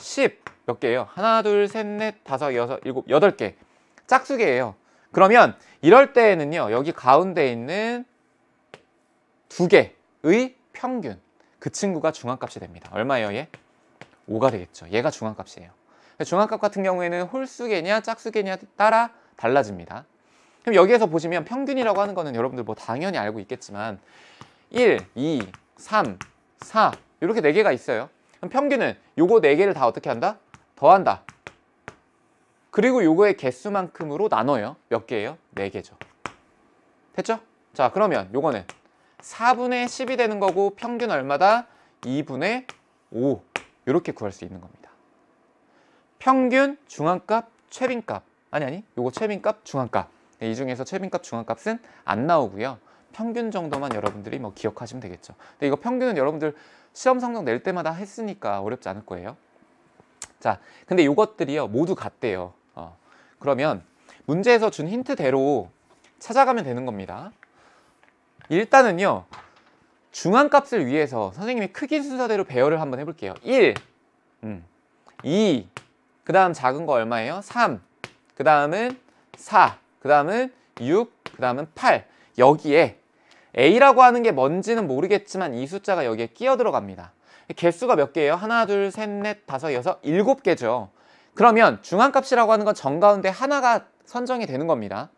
10몇 개예요? 하나, 둘, 셋, 넷, 다섯, 여섯, 일곱, 여덟 개 짝수개예요 그러면 이럴 때에는요 여기 가운데 있는 두 개의 평균 그 친구가 중앙값이 됩니다 얼마예요 얘? 5가 되겠죠 얘가 중앙값이에요 중앙값 같은 경우에는 홀수개냐 짝수개냐 따라 달라집니다 그럼 여기에서 보시면 평균이라고 하는 거는 여러분들 뭐 당연히 알고 있겠지만 1, 2, 3, 4 이렇게 4개가 있어요 그럼 평균은 요거 4개를 다 어떻게 한다? 더한다. 그리고 요거의 개수만큼으로 나눠요. 몇 개예요? 4개죠. 됐죠? 자 그러면 요거는 4분의 10이 되는 거고 평균 얼마다? 2분의 5 이렇게 구할 수 있는 겁니다. 평균, 중앙값, 최빈값 아니 아니 요거 최빈값, 중앙값 네, 이 중에서 최빈값, 중앙값은 안 나오고요. 평균 정도만 여러분들이 뭐 기억하시면 되겠죠. 근데 이거 평균은 여러분들 시험 성적 낼 때마다 했으니까 어렵지 않을 거예요. 자, 근데 이것들이요 모두 같대요. 어, 그러면 문제에서 준 힌트대로 찾아가면 되는 겁니다. 일단은요 중앙값을 위해서 선생님이 크기 순서대로 배열을 한번 해볼게요. 1, 음, 2, 그 다음 작은 거 얼마예요? 3, 그 다음은 4, 그 다음은 6, 그 다음은 8 여기에 A라고 하는 게 뭔지는 모르겠지만 이 숫자가 여기에 끼어 들어갑니다. 개수가 몇 개예요? 하나, 둘, 셋, 넷, 다섯, 여섯, 일곱 개죠. 그러면 중앙값이라고 하는 건 정가운데 하나가 선정이 되는 겁니다.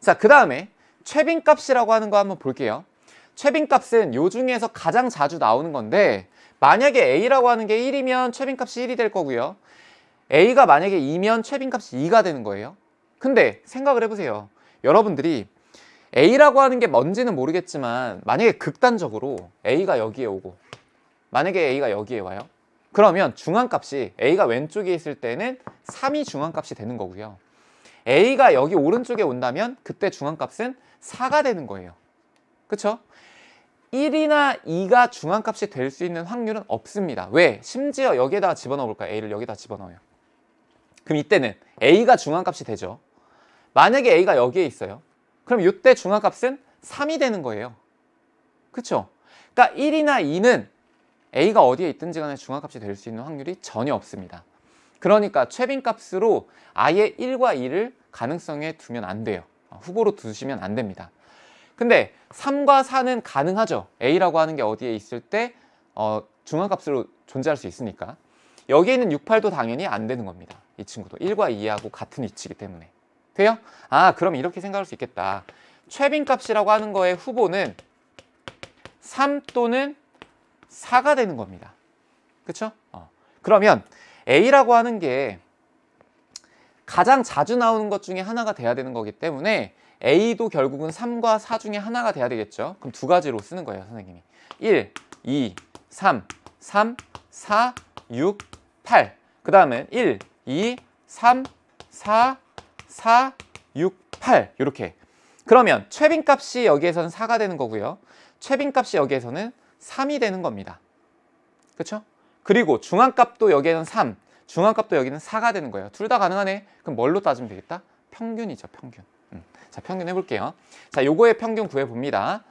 자, 그 다음에 최빈값이라고 하는 거 한번 볼게요. 최빈값은 요 중에서 가장 자주 나오는 건데 만약에 A라고 하는 게 1이면 최빈값이 1이 될 거고요. A가 만약에 2면 최빈값이 2가 되는 거예요. 근데 생각을 해보세요. 여러분들이 A라고 하는 게 뭔지는 모르겠지만 만약에 극단적으로 A가 여기에 오고 만약에 A가 여기에 와요. 그러면 중앙값이 A가 왼쪽에 있을 때는 3이 중앙값이 되는 거고요. A가 여기 오른쪽에 온다면 그때 중앙값은 4가 되는 거예요. 그쵸 1이나 2가 중앙값이 될 수 있는 확률은 없습니다. 왜? 심지어 여기에다가 집어넣어 볼까요? A를 여기다 집어넣어요. 그럼 이때는 A가 중앙값이 되죠. 만약에 A가 여기에 있어요. 그럼 이때 중앙값은 3이 되는 거예요. 그쵸 그러니까 1이나 2는 a가 어디에 있든지 간에 중합값이 될 수 있는 확률이 전혀 없습니다. 그러니까 최빈값으로 아예 1과 2를 가능성에 두면 안 돼요. 어, 후보로 두시면 안 됩니다. 근데 3과 4는 가능하죠. a라고 하는 게 어디에 있을 때 어, 중앙값으로 존재할 수 있으니까. 여기에 있는 6, 8도 당연히 안 되는 겁니다. 이 친구도 1과 2하고 같은 위치이기 때문에. 돼요? 아, 그럼 이렇게 생각할 수 있겠다. 최빈값이라고 하는 거에 후보는 3 또는 4가 되는 겁니다. 그렇죠? 어. 그러면 A라고 하는 게 가장 자주 나오는 것 중에 하나가 돼야 되는 거기 때문에 A도 결국은 3과 4 중에 하나가 돼야 되겠죠. 그럼 두 가지로 쓰는 거예요, 선생님이. 1, 2, 3, 3, 4, 6, 8. 그 다음에 1, 2, 3, 4, 4, 6, 8 이렇게. 그러면 최빈값이 여기에서는 4가 되는 거고요. 최빈값이 여기에서는 3이 되는 겁니다. 그렇죠? 그리고 중앙값도 여기에는 3, 중앙값도 여기는 4가 되는 거예요. 둘 다 가능하네. 그럼 뭘로 따지면 되겠다? 평균이죠, 평균. 음. 자, 평균 해볼게요. 자, 요거의 평균 구해봅니다.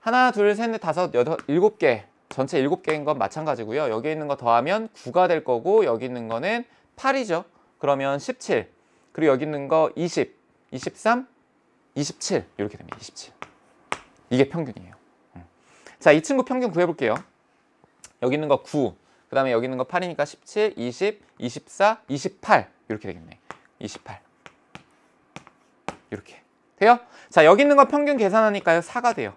하나, 둘, 셋, 넷, 다섯, 여덟, 일곱 개 전체 일곱 개인건 마찬가지고요. 여기 있는 거 더하면 9가 될 거고 여기 있는 거는 8이죠. 그러면 17, 그리고 여기 있는 거 20, 23, 27 이렇게 됩니다. 27. 이게 평균이에요. 자, 이 친구 평균 구해볼게요. 여기 있는 거 9, 그 다음에 여기 있는 거 8이니까 17, 20, 24, 28 이렇게 되겠네. 28 이렇게 돼요? 자, 여기 있는 거 평균 계산하니까요. 4가 돼요.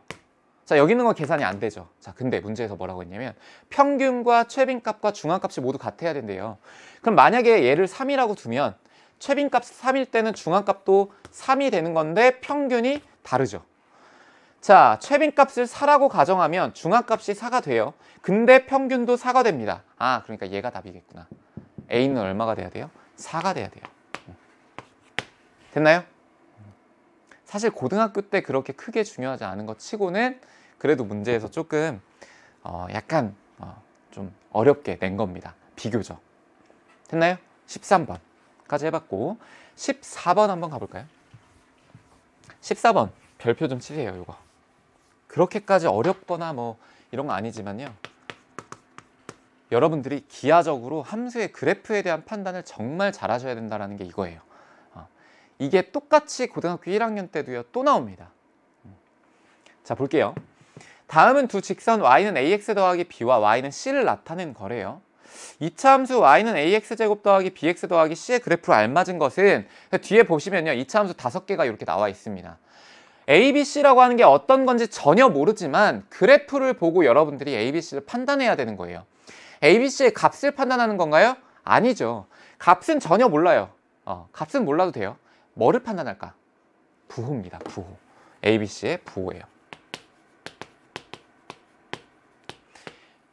자, 여기 있는 거 계산이 안 되죠. 자, 근데 문제에서 뭐라고 했냐면 평균과 최빈값과 중앙값이 모두 같아야 된대요. 그럼 만약에 얘를 3이라고 두면 최빈값 3일 때는 중앙값도 3이 되는 건데 평균이 다르죠. 자, 최빈값을 4라고 가정하면 중앙값이 4가 돼요. 근데 평균도 4가 됩니다. 아, 그러니까 얘가 답이겠구나. A는 얼마가 돼야 돼요? 4가 돼야 돼요. 됐나요? 사실 고등학교 때 그렇게 크게 중요하지 않은 것 치고는 그래도 문제에서 조금 어, 약간 어, 좀 어렵게 낸 겁니다. 비교적. 됐나요? 13번까지 해봤고 14번 한번 가볼까요? 14번 별표 좀 치세요 이거 그렇게까지 어렵거나 뭐 이런 거 아니지만요. 여러분들이 기하적으로 함수의 그래프에 대한 판단을 정말 잘 하셔야 된다는 게 이거예요. 어, 이게 똑같이 고등학교 1학년 때도요. 또 나옵니다. 음. 자 볼게요. 다음은 두 직선 y는 ax 더하기 b와 y는 c를 나타낸 거래요. 이차 함수 y는 ax제곱 더하기 bx 더하기 c의 그래프로 알맞은 것은 뒤에 보시면요. 이차 함수 다섯 개가 이렇게 나와 있습니다. ABC라고 하는 게 어떤 건지 전혀 모르지만 그래프를 보고 여러분들이 ABC를 판단해야 되는 거예요. ABC의 값을 판단하는 건가요? 아니죠. 값은 전혀 몰라요. 어, 값은 몰라도 돼요. 뭐를 판단할까? 부호입니다. 부호. ABC의 부호예요.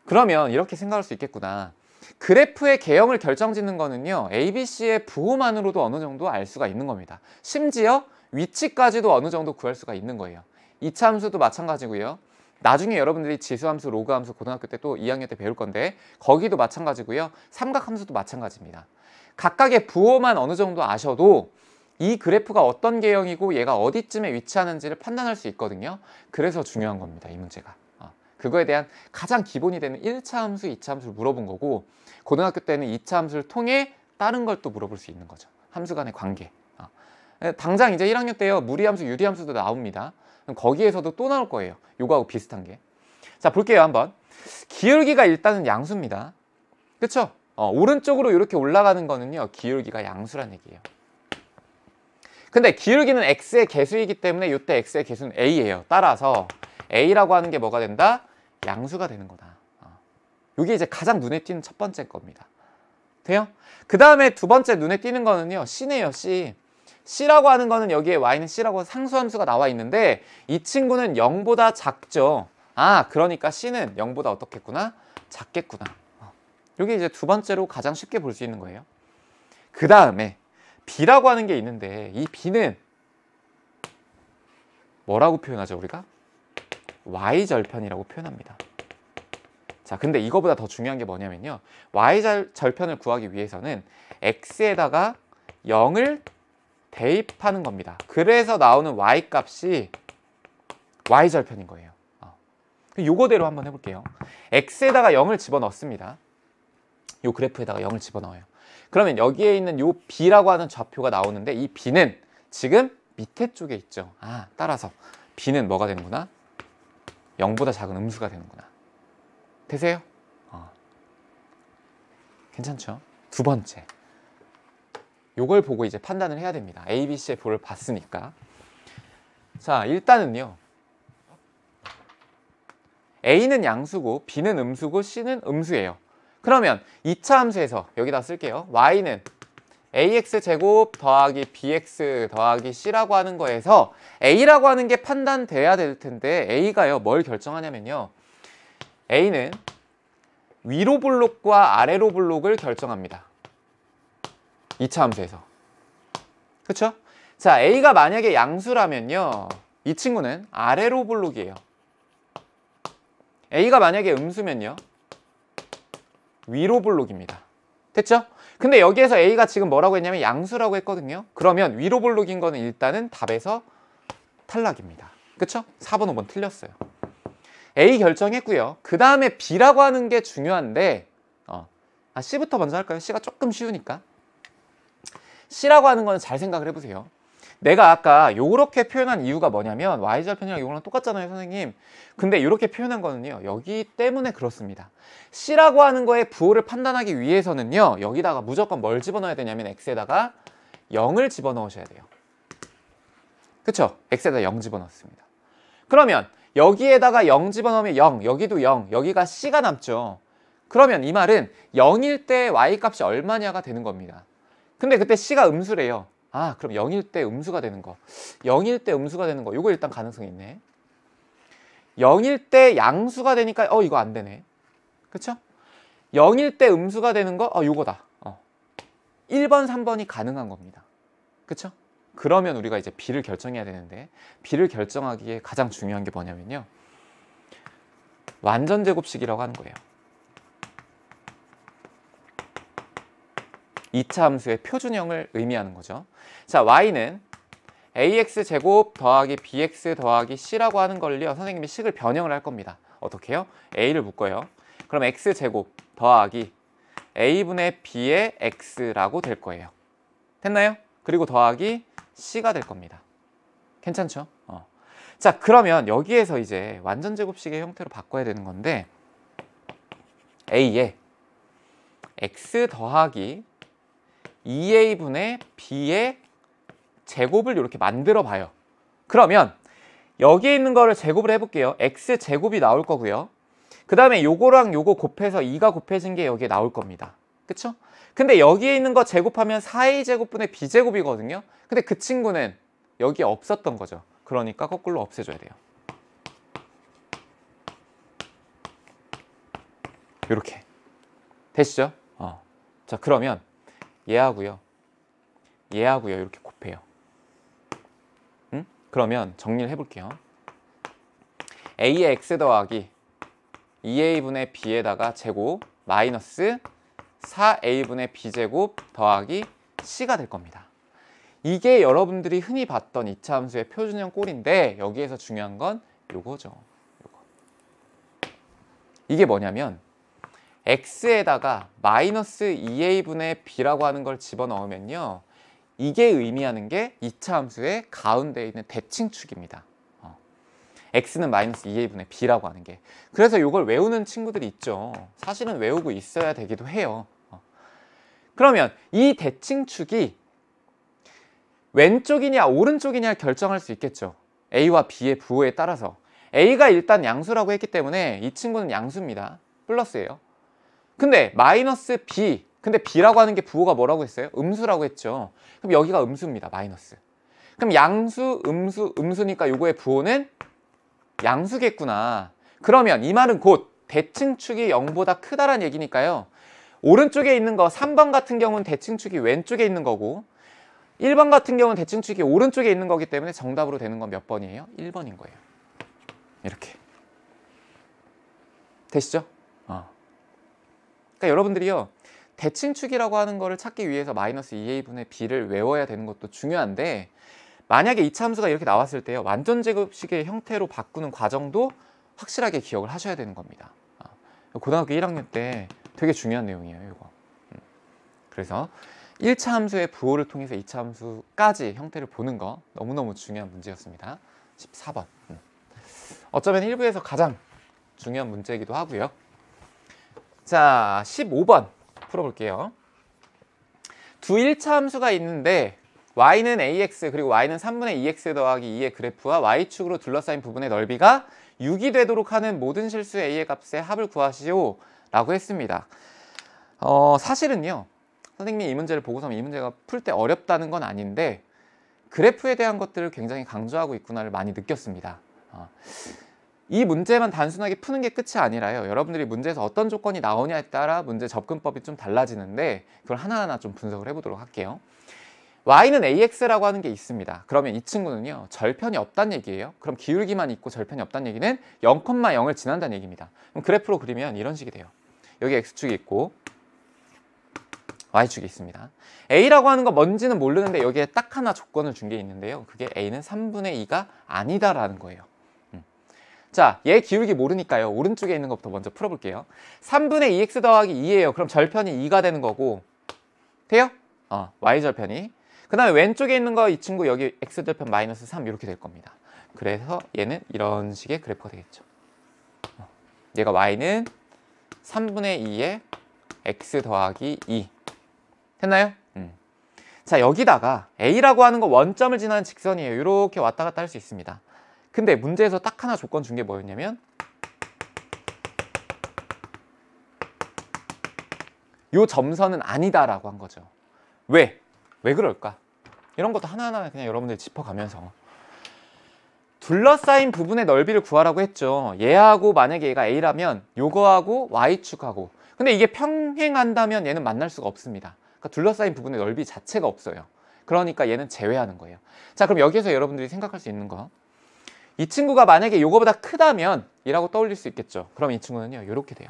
그러면 이렇게 생각할 수 있겠구나. 그래프의 개형을 결정짓는 거는요. ABC의 부호만으로도 어느 정도 알 수가 있는 겁니다. 심지어 위치까지도 어느 정도 구할 수가 있는 거예요. 이차함수도 마찬가지고요. 나중에 여러분들이 지수함수, 로그함수 고등학교 때 또 2학년 때 배울 건데 거기도 마찬가지고요. 삼각함수도 마찬가지입니다. 각각의 부호만 어느 정도 아셔도 이 그래프가 어떤 개형이고 얘가 어디쯤에 위치하는지를 판단할 수 있거든요. 그래서 중요한 겁니다. 이 문제가. 어, 그거에 대한 가장 기본이 되는 1차 함수, 2차 함수를 물어본 거고 고등학교 때는 2차 함수를 통해 다른 걸 또 물어볼 수 있는 거죠. 함수 간의 관계. 예, 당장 이제 1학년 때요 무리함수 유리함수도 나옵니다 거기에서도 또 나올 거예요 요거하고 비슷한 게자 볼게요 한번 기울기가 일단은 양수입니다 그쵸? 어, 오른쪽으로 이렇게 올라가는 거는요 기울기가 양수란 얘기예요 근데 기울기는 x의 개수이기 때문에 이때 x의 개수는 a예요 따라서 a라고 하는 게 뭐가 된다? 양수가 되는 거다 어. 이게 이제 가장 눈에 띄는 첫 번째 겁니다 돼요? 그 다음에 두 번째 눈에 띄는 거는요 C네요 C C라고 하는 거는 여기에 Y는 C라고 상수함수가 나와 있는데 이 친구는 0보다 작죠. 아 그러니까 C는 0보다 어떻겠구나? 작겠구나. 이게 어, 이제 두 번째로 가장 쉽게 볼 수 있는 거예요. 그 다음에 B라고 하는 게 있는데 이 B는 뭐라고 표현하죠 우리가? Y절편이라고 표현합니다. 자 근데 이거보다 더 중요한 게 뭐냐면요. Y절편을 구하기 위해서는 X에다가 0을 대입하는 겁니다. 그래서 나오는 y 값이 y절편인 거예요. 어. 그 요거대로 한번 해볼게요. x에다가 0을 집어넣습니다. 요 그래프에다가 0을 집어넣어요. 그러면 여기에 있는 요 b라고 하는 좌표가 나오는데 이 b는 지금 밑에 쪽에 있죠. 아, 따라서 b는 뭐가 되는구나? 0보다 작은 음수가 되는구나. 되세요? 어. 괜찮죠? 두 번째. 요걸 보고 이제 판단을 해야 됩니다. A, B, C의 볼을 봤으니까. 자, 일단은요. A는 양수고 B는 음수고 C는 음수예요. 그러면 2차 함수에서 여기다 쓸게요. Y는 AX제곱 더하기 BX 더하기 C라고 하는 거에서 A라고 하는 게 판단돼야 될 텐데 A가요. 뭘 결정하냐면요. A는 위로 블록과 아래로 블록을 결정합니다. 2차 함수에서 그렇죠? 자 A가 만약에 양수라면요 이 친구는 아래로 블록이에요 A가 만약에 음수면요 위로 블록입니다 됐죠? 근데 여기에서 A가 지금 뭐라고 했냐면 양수라고 했거든요 그러면 위로 블록인 거는 일단은 답에서 탈락입니다 그쵸? 4번 5번 틀렸어요 A 결정했고요 그 다음에 B라고 하는 게 중요한데 어, 아 C부터 먼저 할까요? C가 조금 쉬우니까 C라고 하는 거는 잘 생각을 해보세요. 내가 아까 요렇게 표현한 이유가 뭐냐면 y절편이랑 요거랑 똑같잖아요 선생님 근데 요렇게 표현한 거는요 여기 때문에 그렇습니다 c라고 하는 거에 부호를 판단하기 위해서는요 여기다가 무조건 뭘 집어넣어야 되냐면 x에다가 0을 집어넣으셔야 돼요 그쵸? x에다 0 집어넣습니다 그러면 여기에다가 0 집어넣으면 0 여기도 0 여기가 c가 남죠 그러면 이 말은 0일 때 y값이 얼마냐가 되는 겁니다 근데 그때 C가 음수래요. 아 그럼 0일 때 음수가 되는 거 0일 때 음수가 되는 거 이거 일단 가능성이 있네 0일 때 양수가 되니까 어 이거 안 되네 그쵸? 0일 때 음수가 되는 거어 요거다 어. 1번 3번이 가능한 겁니다 그쵸? 그러면 우리가 이제 B를 결정해야 되는데 B를 결정하기에 가장 중요한 게 뭐냐면요 완전 제곱식이라고 하는 거예요 2차 함수의 표준형을 의미하는 거죠. 자, y는 ax 제곱 더하기 bx 더하기 c라고 하는 걸요. 선생님이 식을 변형을 할 겁니다. 어떻게 해요? a를 묶어요. 그럼 x 제곱 더하기 a분의 b의 x라고 될 거예요. 됐나요? 그리고 더하기 c가 될 겁니다. 괜찮죠? 어. 자 그러면 여기에서 이제 완전제곱식의 형태로 바꿔야 되는 건데 a에 x 더하기 2a분의 b의 제곱을 이렇게 만들어 봐요. 그러면 여기에 있는 거를 제곱을 해볼게요. x제곱이 나올 거고요. 그 다음에 요거랑 요거 곱해서 2가 곱해진 게 여기에 나올 겁니다. 그쵸? 근데 여기에 있는 거 제곱하면 4a제곱분의 b제곱이거든요. 근데 그 친구는 여기에 없었던 거죠. 그러니까 거꾸로 없애줘야 돼요. 이렇게 되시죠? 어. 자 그러면 얘하고요. 얘하고요. 이렇게 곱해요. 응? 그러면 정리를 해볼게요. a의 x 더하기 2a분의 b에다가 제곱 마이너스 4a분의 b제곱 더하기 c가 될 겁니다. 이게 여러분들이 흔히 봤던 이차 함수의 표준형 꼴인데 여기에서 중요한 건 요거죠. 요거. 이게 뭐냐면 x에다가 마이너스 2a분의 b라고 하는 걸 집어넣으면요. 이게 의미하는 게 2차 함수의 가운데 있는 대칭축입니다. 어. x는 마이너스 2a분의 b라고 하는 게. 그래서 이걸 외우는 친구들이 있죠. 사실은 외우고 있어야 되기도 해요. 어. 그러면 이 대칭축이 왼쪽이냐 오른쪽이냐 결정할 수 있겠죠. a와 b의 부호에 따라서. a가 일단 양수라고 했기 때문에 이 친구는 양수입니다. 플러스예요. 근데 마이너스 b 근데 b라고 하는 게 부호가 뭐라고 했어요? 음수라고 했죠. 그럼 여기가 음수입니다. 마이너스. 그럼 양수, 음수, 음수니까 요거의 부호는 양수겠구나. 그러면 이 말은 곧 대칭축이 0보다 크다란 얘기니까요. 오른쪽에 있는 거 3번 같은 경우는 대칭축이 왼쪽에 있는 거고 1번 같은 경우는 대칭축이 오른쪽에 있는 거기 때문에 정답으로 되는 건 몇 번이에요? 1번인 거예요. 이렇게. 되시죠? 그러니까 여러분들이요. 대칭축이라고 하는 거를 찾기 위해서 마이너스 2a분의 b를 외워야 되는 것도 중요한데 만약에 이 참수가 이렇게 나왔을 때요. 완전 제곱식의 형태로 바꾸는 과정도 확실하게 기억을 하셔야 되는 겁니다. 아, 고등학교 1학년 때 되게 중요한 내용이에요. 이거. 음. 그래서 1차 함수의 부호를 통해서 2차 함수까지 형태를 보는 거 너무너무 중요한 문제였습니다. 14번. 음. 어쩌면 1부에서 가장 중요한 문제이기도 하고요. 자, 15번 풀어볼게요. 두 1차 함수가 있는데 y는 ax 그리고 y는 3분의 2x 더하기 2의 그래프와 y축으로 둘러싸인 부분의 넓이가 6이 되도록 하는 모든 실수 a의 값의 합을 구하시오 라고 했습니다. 어, 사실은요. 선생님이 이 문제를 보고서 이 문제가 풀 때 어렵다는 건 아닌데 그래프에 대한 것들을 굉장히 강조하고 있구나를 많이 느꼈습니다. 어. 이 문제만 단순하게 푸는 게 끝이 아니라요. 여러분들이 문제에서 어떤 조건이 나오냐에 따라 문제 접근법이 좀 달라지는데 그걸 하나하나 좀 분석을 해보도록 할게요. y는 ax라고 하는 게 있습니다. 그러면 이 친구는요. 절편이 없단 얘기예요. 그럼 기울기만 있고 절편이 없단 얘기는 0,0을 지난다는 얘기입니다. 그럼 그래프로 그리면 이런 식이 돼요. 여기 x축이 있고 y축이 있습니다. a라고 하는 거 뭔지는 모르는데 여기에 딱 하나 조건을 준 게 있는데요. 그게 a는 3분의 2가 아니다라는 거예요. 자, 얘 기울기 모르니까요. 오른쪽에 있는 것부터 먼저 풀어볼게요. 3분의 2x 더하기 2예요. 그럼 절편이 2가 되는 거고 돼요? 어, y절편이. 그 다음에 왼쪽에 있는 거 이 친구 여기 x절편 마이너스 3 이렇게 될 겁니다. 그래서 얘는 이런 식의 그래프가 되겠죠. 어, 얘가 y는 3분의 2에 x 더하기 2. 됐나요? 음. 자, 여기다가 a라고 하는 거 원점을 지나는 직선이에요. 이렇게 왔다 갔다 할 수 있습니다. 근데 문제에서 딱 하나 조건 준 게 뭐였냐면 요 점선은 아니다라고 한 거죠. 왜? 왜 그럴까? 이런 것도 하나하나 그냥 여러분들 짚어가면서 둘러싸인 부분의 넓이를 구하라고 했죠. 얘하고 만약에 얘가 A라면 요거하고 Y축하고 근데 이게 평행한다면 얘는 만날 수가 없습니다. 그러니까 둘러싸인 부분의 넓이 자체가 없어요. 그러니까 얘는 제외하는 거예요. 자 그럼 여기에서 여러분들이 생각할 수 있는 거이 친구가 만약에 요거보다 크다면 이라고 떠올릴 수 있겠죠. 그럼 이 친구는요. 이렇게 돼요.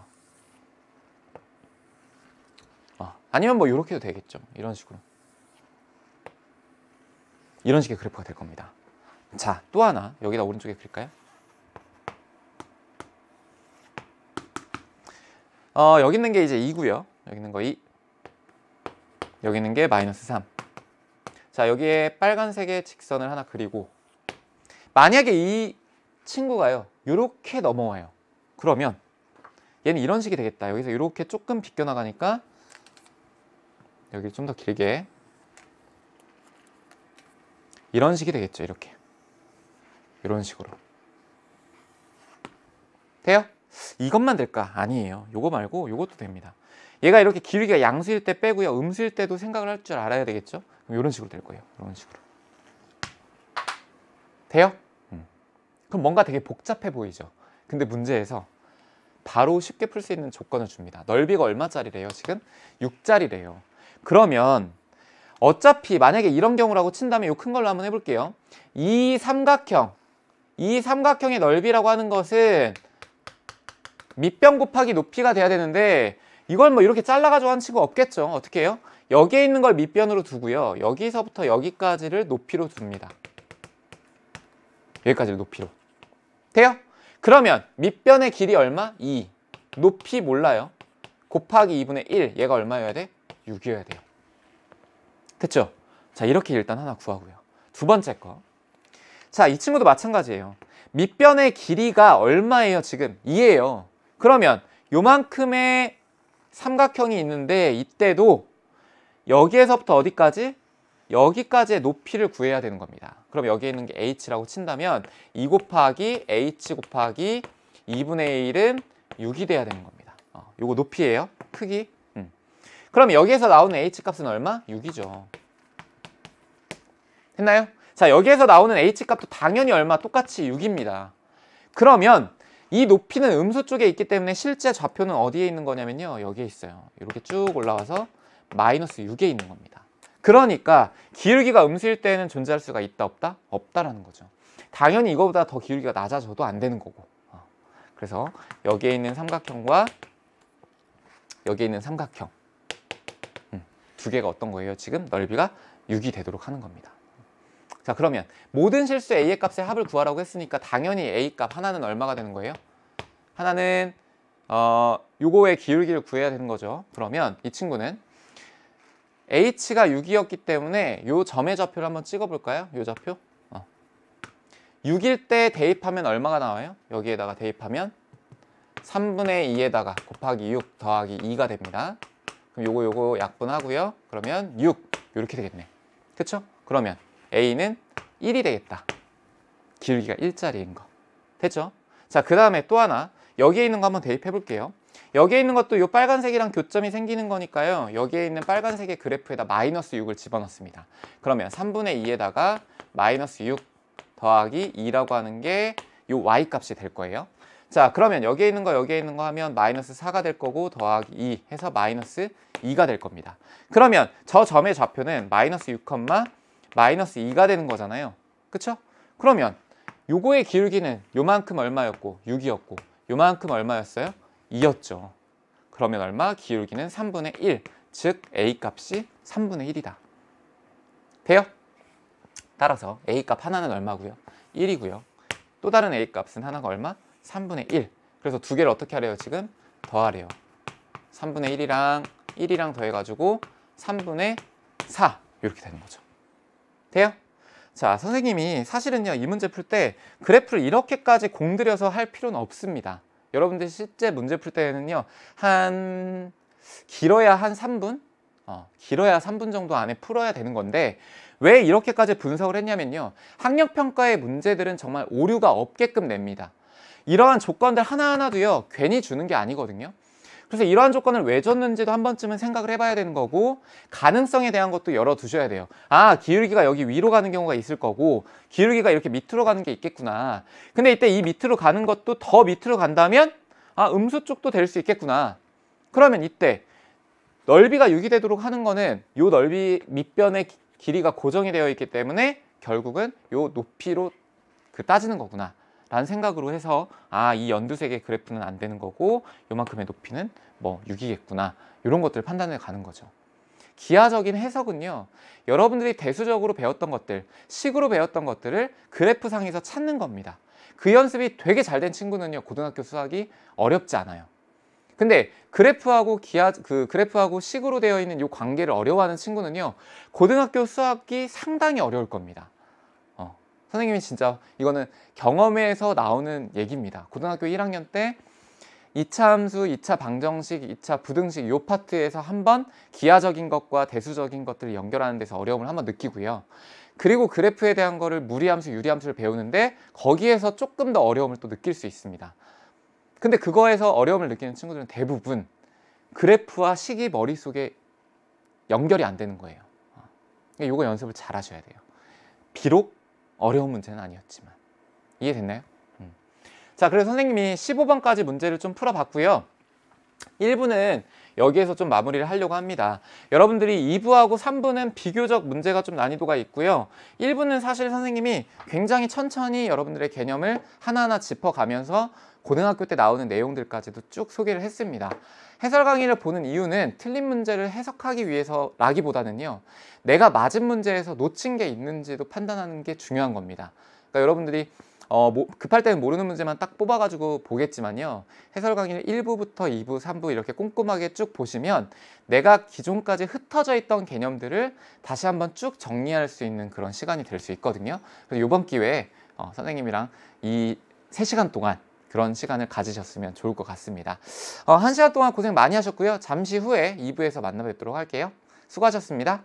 어, 아니면 뭐 이렇게도 되겠죠. 이런 식으로. 이런 식의 그래프가 될 겁니다. 자, 또 하나 여기다 오른쪽에 그릴까요? 어, 여기 있는 게 이제 2고요. 여기 있는 거 2. 여기 있는 게 마이너스 3. 자, 여기에 빨간색의 직선을 하나 그리고 만약에 이 친구가요 이렇게 넘어와요 그러면 얘는 이런 식이 되겠다 여기서 이렇게 조금 비껴나가니까 여기 좀 더 길게 이런 식이 되겠죠 이렇게 이런 식으로 돼요? 이것만 될까? 아니에요 요거 말고 요것도 됩니다 얘가 이렇게 길이가 양수일 때 빼고요 음수일 때도 생각을 할 줄 알아야 되겠죠? 그럼 이런 식으로 될 거예요 이런 식으로 돼요? 그럼 뭔가 되게 복잡해 보이죠. 근데 문제에서 바로 쉽게 풀 수 있는 조건을 줍니다. 넓이가 얼마짜리래요? 지금 6짜리래요. 그러면 어차피 만약에 이런 경우라고 친다면 요 큰 걸로 한번 해볼게요. 이 삼각형, 이 삼각형의 넓이라고 하는 것은 밑변 곱하기 높이가 돼야 되는데 이걸 뭐 이렇게 잘라가지고 한 친구 없겠죠. 어떻게 해요? 여기에 있는 걸 밑변으로 두고요. 여기서부터 여기까지를 높이로 둡니다. 여기까지 높이로 돼요? 그러면 밑변의 길이 얼마? 2 높이 몰라요 곱하기 2분의 1 얘가 얼마여야 돼? 6이어야 돼요 됐죠? 자 이렇게 일단 하나 구하고요 두 번째 거자 이 친구도 마찬가지예요 밑변의 길이가 얼마예요 지금? 2예요 그러면 요만큼의 삼각형이 있는데 이때도 여기에서부터 어디까지? 여기까지의 높이를 구해야 되는 겁니다. 그럼 여기 에 있는 게 h라고 친다면 2 곱하기 h 곱하기 2분의 1은 6이 돼야 되는 겁니다. 어, 요거 높이예요. 크기. 음. 그럼 여기에서 나오는 h값은 얼마? 6이죠. 했나요? 자, 여기에서 나오는 h값도 당연히 얼마? 똑같이 6입니다. 그러면 이 높이는 음수 쪽에 있기 때문에 실제 좌표는 어디에 있는 거냐면요. 여기에 있어요. 이렇게 쭉 올라와서 마이너스 6에 있는 겁니다. 그러니까 기울기가 음수일 때는 존재할 수가 있다 없다? 없다라는 거죠. 당연히 이거보다 더 기울기가 낮아져도 안 되는 거고. 어. 그래서 여기에 있는 삼각형과 여기에 있는 삼각형 음, 두 개가 어떤 거예요? 지금 넓이가 6이 되도록 하는 겁니다. 자 그러면 모든 실수 A의 값의 합을 구하라고 했으니까 당연히 A 값 하나는 얼마가 되는 거예요? 하나는 어, 요거의 기울기를 구해야 되는 거죠. 그러면 이 친구는 H가 6이었기 때문에 요 점의 좌표를 한번 찍어볼까요? 요 좌표 어. 6일 때 대입하면 얼마가 나와요? 여기에다가 대입하면 3분의 2에다가 곱하기 6 더하기 2가 됩니다 그럼 요거 요거 약분하고요 그러면 6 이렇게 되겠네 그쵸? 그러면 A는 1이 되겠다 기울기가 1자리인 거 됐죠? 자그 다음에 또 하나 여기에 있는 거 한번 대입해 볼게요 여기에 있는 것도 이 빨간색이랑 교점이 생기는 거니까요. 여기에 있는 빨간색의 그래프에다 마이너스 6을 집어넣습니다. 그러면 3분의 2에다가 마이너스 6 더하기 2라고 하는 게 이 y값이 될 거예요. 자 그러면 여기에 있는 거 여기에 있는 거 하면 마이너스 4가 될 거고 더하기 2 해서 마이너스 2가 될 겁니다. 그러면 저 점의 좌표는 마이너스 6, 마이너스 2가 되는 거잖아요. 그쵸? 그러면 요거의 기울기는 요만큼 얼마였고 6이었고 요만큼 얼마였어요? 2였죠. 그러면 얼마? 기울기는 3분의 1, 즉 A값이 3분의 1이다. 돼요? 따라서 A값 하나는 얼마고요? 1이고요. 또 다른 A값은 하나가 얼마? 3분의 1. 그래서 두 개를 어떻게 하래요? 지금 더하래요. 3분의 1이랑 1이랑 더해가지고 3분의 4 이렇게 되는 거죠. 돼요? 자, 선생님이 사실은요, 이 문제 풀 때 그래프를 이렇게까지 공들여서 할 필요는 없습니다. 여러분들이 실제 문제 풀 때는요 한 길어야 한 3분? 어, 길어야 3분 정도 안에 풀어야 되는 건데 왜 이렇게까지 분석을 했냐면요 학력평가의 문제들은 정말 오류가 없게끔 냅니다 이러한 조건들 하나하나도요 괜히 주는 게 아니거든요 그래서 이러한 조건을 왜 줬는지도 한 번쯤은 생각을 해봐야 되는 거고 가능성에 대한 것도 열어두셔야 돼요. 아 기울기가 여기 위로 가는 경우가 있을 거고 기울기가 이렇게 밑으로 가는 게 있겠구나. 근데 이때 이 밑으로 가는 것도 더 밑으로 간다면 아 음수 쪽도 될 수 있겠구나. 그러면 이때 넓이가 6이 되도록 하는 거는 이 넓이 밑변의 길이가 고정이 되어 있기 때문에 결국은 이 높이로 그 따지는 거구나. 라는 생각으로 해서 아 이 연두색의 그래프는 안 되는 거고 요만큼의 높이는 뭐 6이겠구나 이런 것들을 판단해 가는 거죠 기하적인 해석은요 여러분들이 대수적으로 배웠던 것들 식으로 배웠던 것들을 그래프상에서 찾는 겁니다 그 연습이 되게 잘 된 친구는요 고등학교 수학이 어렵지 않아요 근데 그래프하고 기하 그 그래프하고 식으로 되어 있는 요 관계를 어려워하는 친구는요 고등학교 수학이 상당히 어려울 겁니다 선생님이 진짜 이거는 경험에서 나오는 얘기입니다. 고등학교 1학년 때 2차 함수, 2차 방정식, 2차 부등식 요 파트에서 한번 기하적인 것과 대수적인 것들을 연결하는 데서 어려움을 한번 느끼고요. 그리고 그래프에 대한 거를 무리함수, 유리함수를 배우는데 거기에서 조금 더 어려움을 또 느낄 수 있습니다. 근데 그거에서 어려움을 느끼는 친구들은 대부분 그래프와 식이 머릿속에 연결이 안 되는 거예요. 이거 그러니까 연습을 잘 하셔야 돼요. 비록 어려운 문제는 아니었지만 이해됐나요? 음. 자 그래서 선생님이 15번까지 문제를 좀 풀어봤고요 1부는 여기에서 좀 마무리를 하려고 합니다. 여러분들이 2부하고 3부는 비교적 문제가 좀 난이도가 있고요. 1부는 사실 선생님이 굉장히 천천히 여러분들의 개념을 하나하나 짚어가면서 고등학교 때 나오는 내용들까지도 쭉 소개를 했습니다. 해설 강의를 보는 이유는 틀린 문제를 해석하기 위해서라기보다는요. 내가 맞은 문제에서 놓친 게 있는지도 판단하는 게 중요한 겁니다. 그러니까 여러분들이 어, 뭐 급할 때는 모르는 문제만 딱 뽑아가지고 보겠지만요. 해설 강의를 1부부터 2부, 3부 이렇게 꼼꼼하게 쭉 보시면 내가 기존까지 흩어져 있던 개념들을 다시 한번 쭉 정리할 수 있는 그런 시간이 될 수 있거든요. 그래서 이번 기회에 어, 선생님이랑 이 3시간 동안 그런 시간을 가지셨으면 좋을 것 같습니다. 어, 1시간 동안 고생 많이 하셨고요. 잠시 후에 2부에서 만나 뵙도록 할게요. 수고하셨습니다.